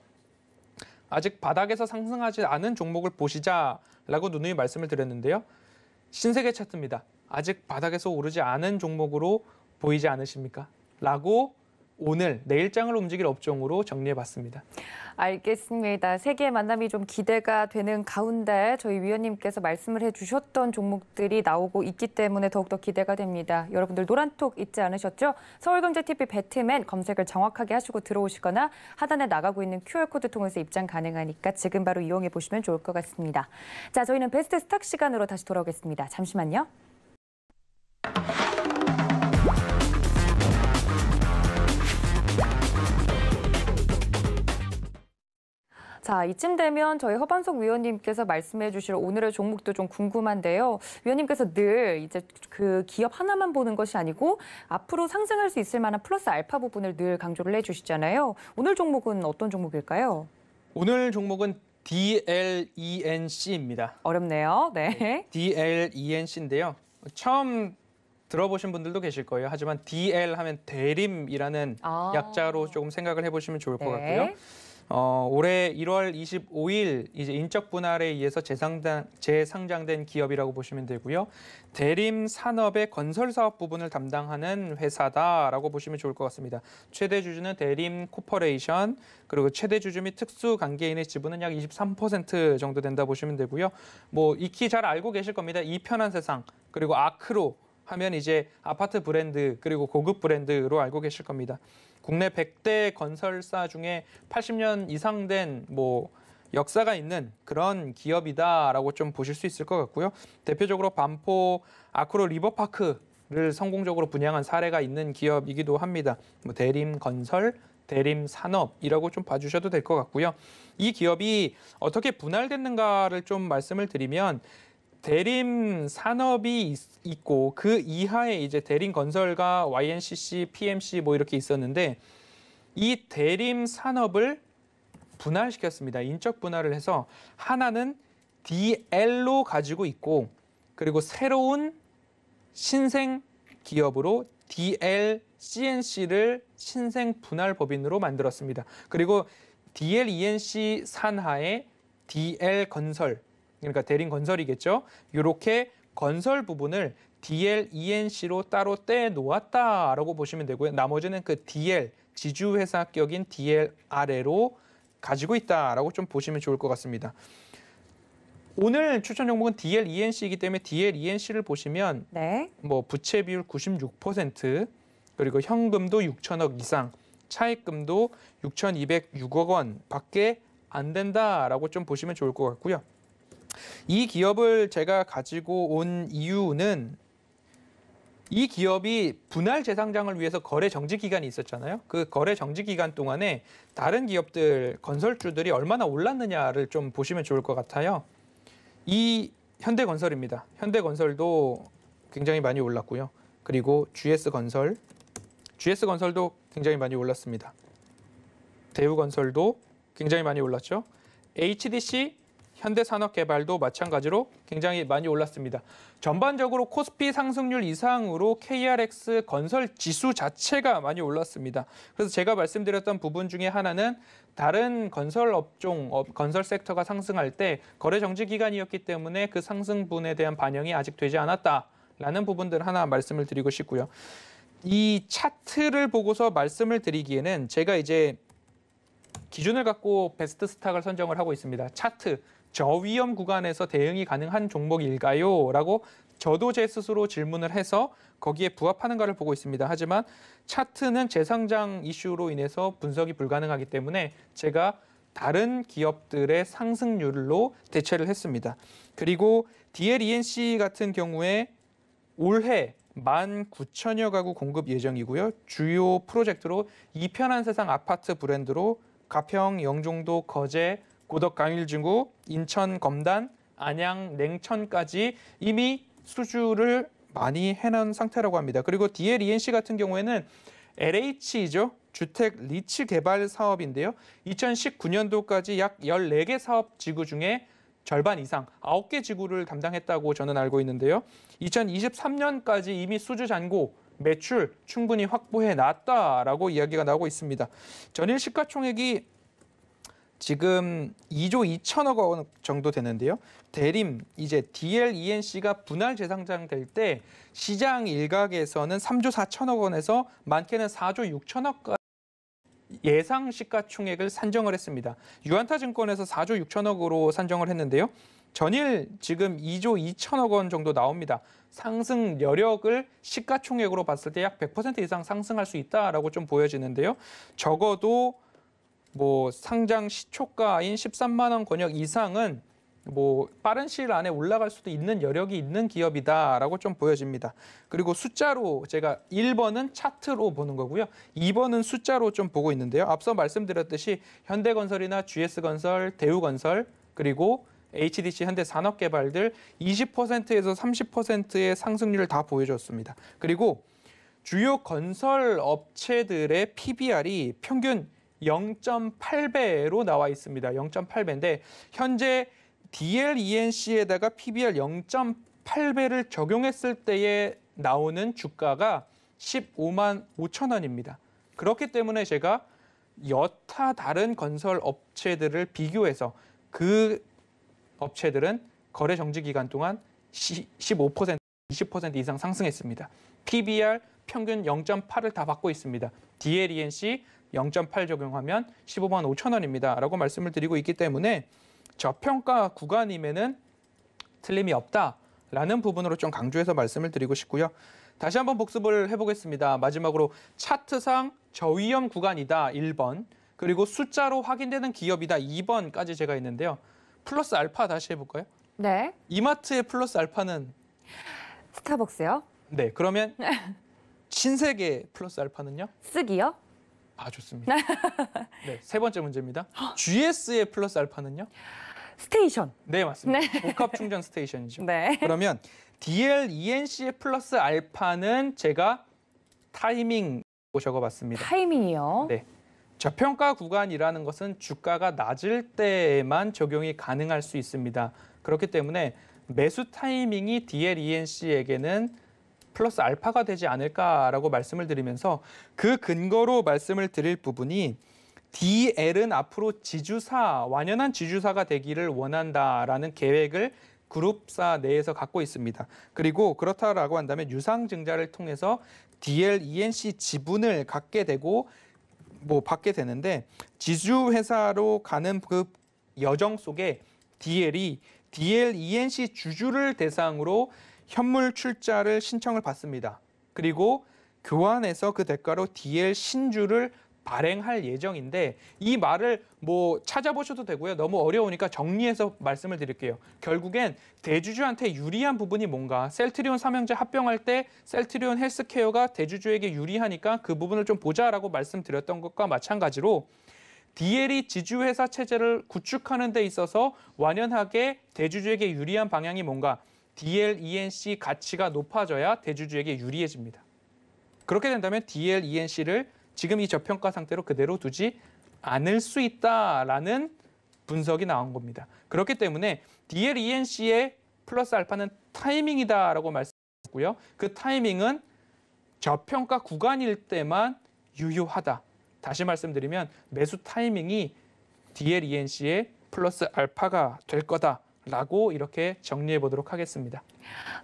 아직 바닥에서 상승하지 않은 종목을 보시자라고 누누이 말씀을 드렸는데요. 신세계 차트입니다. 아직 바닥에서 오르지 않은 종목으로 보이지 않으십니까? 라고 오늘 내일장을 움직일 업종으로 정리해봤습니다. 알겠습니다. 세계 만남이 좀 기대가 되는 가운데 저희 위원님께서 말씀을 해주셨던 종목들이 나오고 있기 때문에 더욱더 기대가 됩니다. 여러분들 노란톡 잊지 않으셨죠? 서울경제TV 배트맨 검색을 정확하게 하시고 들어오시거나 하단에 나가고 있는 QR코드 통해서 입장 가능하니까 지금 바로 이용해 보시면 좋을 것 같습니다. 자, 저희는 베스트 스탁 시간으로 다시 돌아오겠습니다. 잠시만요. 자, 이쯤 되면 저희 허반석 위원님께서 말씀해 주실 오늘의 종목도 좀 궁금한데요. 위원님께서 늘 이제 그 기업 하나만 보는 것이 아니고 앞으로 상승할 수 있을 만한 플러스 알파 부분을 늘 강조를 해 주시잖아요. 오늘 종목은 어떤 종목일까요? 오늘 종목은 DLENC입니다. 어렵네요. 네. DLENC인데요. 처음 들어보신 분들도 계실 거예요. 하지만 DL 하면 대림이라는 아 약자로 조금 생각을 해보시면 좋을 것 네. 같고요. 어, 올해 1월 25일 이제 인적 분할에 의해서 재상장, 재상장된 기업이라고 보시면 되고요. 대림 산업의 건설 사업 부분을 담당하는 회사다라고 보시면 좋을 것 같습니다. 최대 주주는 대림 코퍼레이션 그리고 최대 주주 및 특수 관계인의 지분은 약 23% 정도 된다 보시면 되고요. 뭐 익히 잘 알고 계실 겁니다. 이 편한 세상 그리고 아크로 하면 이제 아파트 브랜드 그리고 고급 브랜드로 알고 계실 겁니다. 국내 100대 건설사 중에 80년 이상 된 뭐 역사가 있는 그런 기업이다라고 좀 보실 수 있을 것 같고요. 대표적으로 반포 아크로 리버파크를 성공적으로 분양한 사례가 있는 기업이기도 합니다. 뭐 대림 건설, 대림 산업이라고 좀 봐주셔도 될 것 같고요. 이 기업이 어떻게 분할됐는가를 좀 말씀을 드리면 대림 산업이 있, 고그 이하에 이제 대림 건설과 YNCC, PMC 뭐 이렇게 있었는데 이 대림 산업을 분할시켰습니다. 인적 분할을 해서 하나는 DL로 가지고 있고 그리고 새로운 신생 기업으로 DL CNC를 신생 분할 법인으로 만들었습니다. 그리고 DL ENC 산하의 DL 건설 그러니까 대림 건설이겠죠. 이렇게 건설 부분을 DL, ENC로 따로 떼 놓았다라고 보시면 되고요. 나머지는 그 DL 지주회사 격인 DLR에로 가지고 있다라고 좀 보시면 좋을 것 같습니다. 오늘 추천 종목은 DL, ENC이기 때문에 DL, ENC를 보시면 네. 뭐 부채 비율 96% 그리고 현금도 6천억 이상, 차입금도 6,206억 원 밖에 안 된다라고 좀 보시면 좋을 것 같고요. 이 기업을 제가 가지고 온 이유는 이 기업이 분할 재상장을 위해서 거래 정지 기간이 있었잖아요. 그 거래 정지 기간 동안에 다른 기업들 건설주들이 얼마나 올랐느냐를 좀 보시면 좋을 것 같아요. 이 현대건설입니다. 현대건설도 굉장히 많이 올랐고요. 그리고 GS건설, GS건설도 굉장히 많이 올랐습니다. 대우건설도 굉장히 많이 올랐죠. HDC 현대산업개발도 마찬가지로 굉장히 많이 올랐습니다. 전반적으로 코스피 상승률 이상으로 KRX 건설 지수 자체가 많이 올랐습니다. 그래서 제가 말씀드렸던 부분 중에 하나는 다른 건설 업종, 건설 섹터가 상승할 때 거래 정지 기간이었기 때문에 그 상승분에 대한 반영이 아직 되지 않았다라는 부분들 하나 말씀을 드리고 싶고요. 이 차트를 보고서 말씀을 드리기에는 제가 이제 기준을 갖고 베스트 스탁을 선정을 하고 있습니다. 차트. 저위험 구간에서 대응이 가능한 종목일까요? 라고 저도 제 스스로 질문을 해서 거기에 부합하는가를 보고 있습니다. 하지만 차트는 재상장 이슈로 인해서 분석이 불가능하기 때문에 제가 다른 기업들의 상승률로 대체를 했습니다. 그리고 DLENC 같은 경우에 올해 19,000여 가구 공급 예정이고요. 주요 프로젝트로 이편한 세상 아파트 브랜드로 가평, 영종도, 거제, 고덕 강일진구 인천 검단, 안양 냉천까지 이미 수주를 많이 해놓은 상태라고 합니다. 그리고 DL ENC 같은 경우에는 LH죠. 이 주택 리츠 개발 사업인데요. 2019년도까지 약 14개 사업 지구 중에 절반 이상 9개 지구를 담당했다고 저는 알고 있는데요. 2023년까지 이미 수주 잔고 매출 충분히 확보해 놨다라고 이야기가 나오고 있습니다. 전일 시가총액이 지금 2조 2천억 원 정도 되는데요. 대림 이제 DLENC가 분할 재상장 될때 시장 일각에서는 3조 4천억 원에서 많게는 4조 6천억 예상 시가총액을 산정을 했습니다. 유한타증권에서 4조 6천억으로 산정을 했는데요. 전일 지금 2조 2천억 원 정도 나옵니다. 상승 여력을 시가총액으로 봤을 때 약 100% 이상 상승할 수 있다라고 좀 보여지는데요. 적어도 뭐 상장 시초가인 13만 원 권역 이상은 뭐 빠른 시일 안에 올라갈 수도 있는 여력이 있는 기업이다라고 좀 보여집니다. 그리고 숫자로 제가 1번은 차트로 보는 거고요. 2번은 숫자로 좀 보고 있는데요. 앞서 말씀드렸듯이 현대건설이나 GS건설, 대우건설 그리고 HDC 현대산업개발들 20%에서 30%의 상승률을 다 보여줬습니다. 그리고 주요 건설 업체들의 PBR이 평균 0.8배로 나와 있습니다. 0.8배인데 현재 DLENC에다가 PBR 0.8배를 적용했을 때에 나오는 주가가 15만 5천 원입니다. 그렇기 때문에 제가 여타 다른 건설 업체들을 비교해서 그 업체들은 거래 정지 기간 동안 15% 20% 이상 상승했습니다. PBR 평균 0.8을 다 받고 있습니다. DLENC 0.8 적용하면 15만 5천 원입니다. 라고 말씀을 드리고 있기 때문에 저평가 구간임에는 틀림이 없다라는 부분으로 좀 강조해서 말씀을 드리고 싶고요. 다시 한번 복습을 해보겠습니다. 마지막으로 차트상 저위험 구간이다 1번 그리고 숫자로 확인되는 기업이다 2번까지 제가 있는데요. 플러스 알파 다시 해볼까요? 네. 이마트의 플러스 알파는 스타벅스요? 네. 그러면 신세계 플러스 알파는요? 쓰기요? 아, 좋습니다. 네, 세 번째 문제입니다. GS의 플러스 알파는요? 스테이션. 네, 맞습니다. 네. 복합 충전 스테이션이죠. 네. 그러면 DL-ENC의 플러스 알파는 제가 타이밍 적어봤습니다. 타이밍이요? 네. 저평가 구간이라는 것은 주가가 낮을 때에만 적용이 가능할 수 있습니다. 그렇기 때문에 매수 타이밍이 DL-ENC에게는 플러스 알파가 되지 않을까라고 말씀을 드리면서 그 근거로 말씀을 드릴 부분이 DL은 앞으로 지주사, 완연한 지주사가 되기를 원한다라는 계획을 그룹사 내에서 갖고 있습니다. 그리고 그렇다라고 한다면 유상증자를 통해서 DL, ENC 지분을 갖게 되고 뭐 받게 되는데 지주회사로 가는 그 여정 속에 DL이 DL, ENC 주주를 대상으로 현물 출자를 신청을 받습니다. 그리고 교환에서그 대가로 DL 신주를 발행할 예정인데 이 말을 뭐 찾아보셔도 되고요. 너무 어려우니까 정리해서 말씀을 드릴게요. 결국엔 대주주한테 유리한 부분이 뭔가 셀트리온 삼형제 합병할 때 셀트리온 헬스케어가 대주주에게 유리하니까 그 부분을 좀 보자라고 말씀드렸던 것과 마찬가지로 DL이 지주회사 체제를 구축하는 데 있어서 완연하게 대주주에게 유리한 방향이 뭔가 DL-ENC 가치가 높아져야 대주주에게 유리해집니다. 그렇게 된다면 DL-ENC를 지금 이 저평가 상태로 그대로 두지 않을 수 있다라는 분석이 나온 겁니다. 그렇기 때문에 DL-ENC의 플러스 알파는 타이밍이다라고 말씀드렸고요. 그 타이밍은 저평가 구간일 때만 유효하다. 다시 말씀드리면 매수 타이밍이 DL-ENC의 플러스 알파가 될 거다. 라고 이렇게 정리해 보도록 하겠습니다.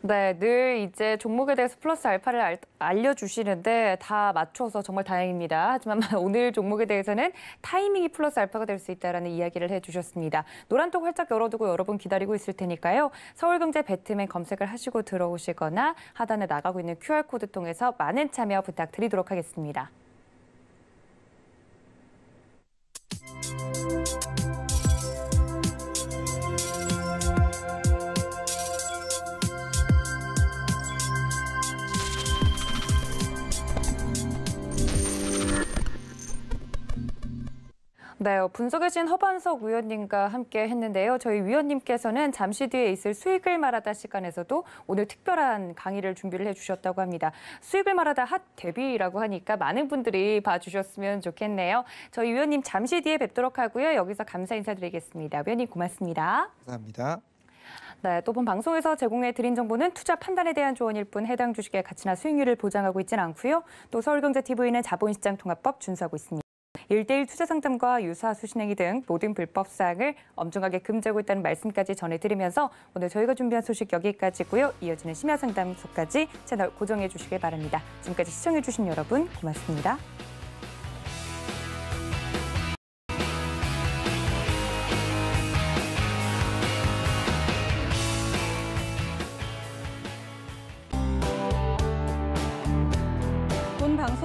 네, 늘 이제 종목에 대해서 플러스 알파를 알, 알려주시는데 다 맞춰서 정말 다행입니다. 하지만 오늘 종목에 대해서는 타이밍이 플러스 알파가 될 수 있다는 이야기를 해주셨습니다. 노란톡 활짝 열어두고 여러분 기다리고 있을 테니까요. 서울경제 배트맨 검색을 하시고 들어오시거나 하단에 나가고 있는 QR코드 통해서 많은 참여 부탁드리도록 하겠습니다. 네, 분석해진 허반석 위원님과 함께 했는데요. 저희 위원님께서는 잠시 뒤에 있을 수익을 말하다 시간에서도 오늘 특별한 강의를 준비를 해주셨다고 합니다. 수익을 말하다 핫 데뷔라고 하니까 많은 분들이 봐주셨으면 좋겠네요. 저희 위원님 잠시 뒤에 뵙도록 하고요. 여기서 감사 인사드리겠습니다. 위원님 고맙습니다. 감사합니다. 네, 또 본 방송에서 제공해 드린 정보는 투자 판단에 대한 조언일 뿐 해당 주식의 가치나 수익률을 보장하고 있지는 않고요. 또 서울경제TV는 자본시장 통합법 준수하고 있습니다. 일대일 투자 상담과 유사 수신행위 등 모든 불법 사항을 엄중하게 금지하고 있다는 말씀까지 전해드리면서 오늘 저희가 준비한 소식 여기까지고요. 이어지는 심야 상담소까지 채널 고정해 주시길 바랍니다. 지금까지 시청해 주신 여러분 고맙습니다.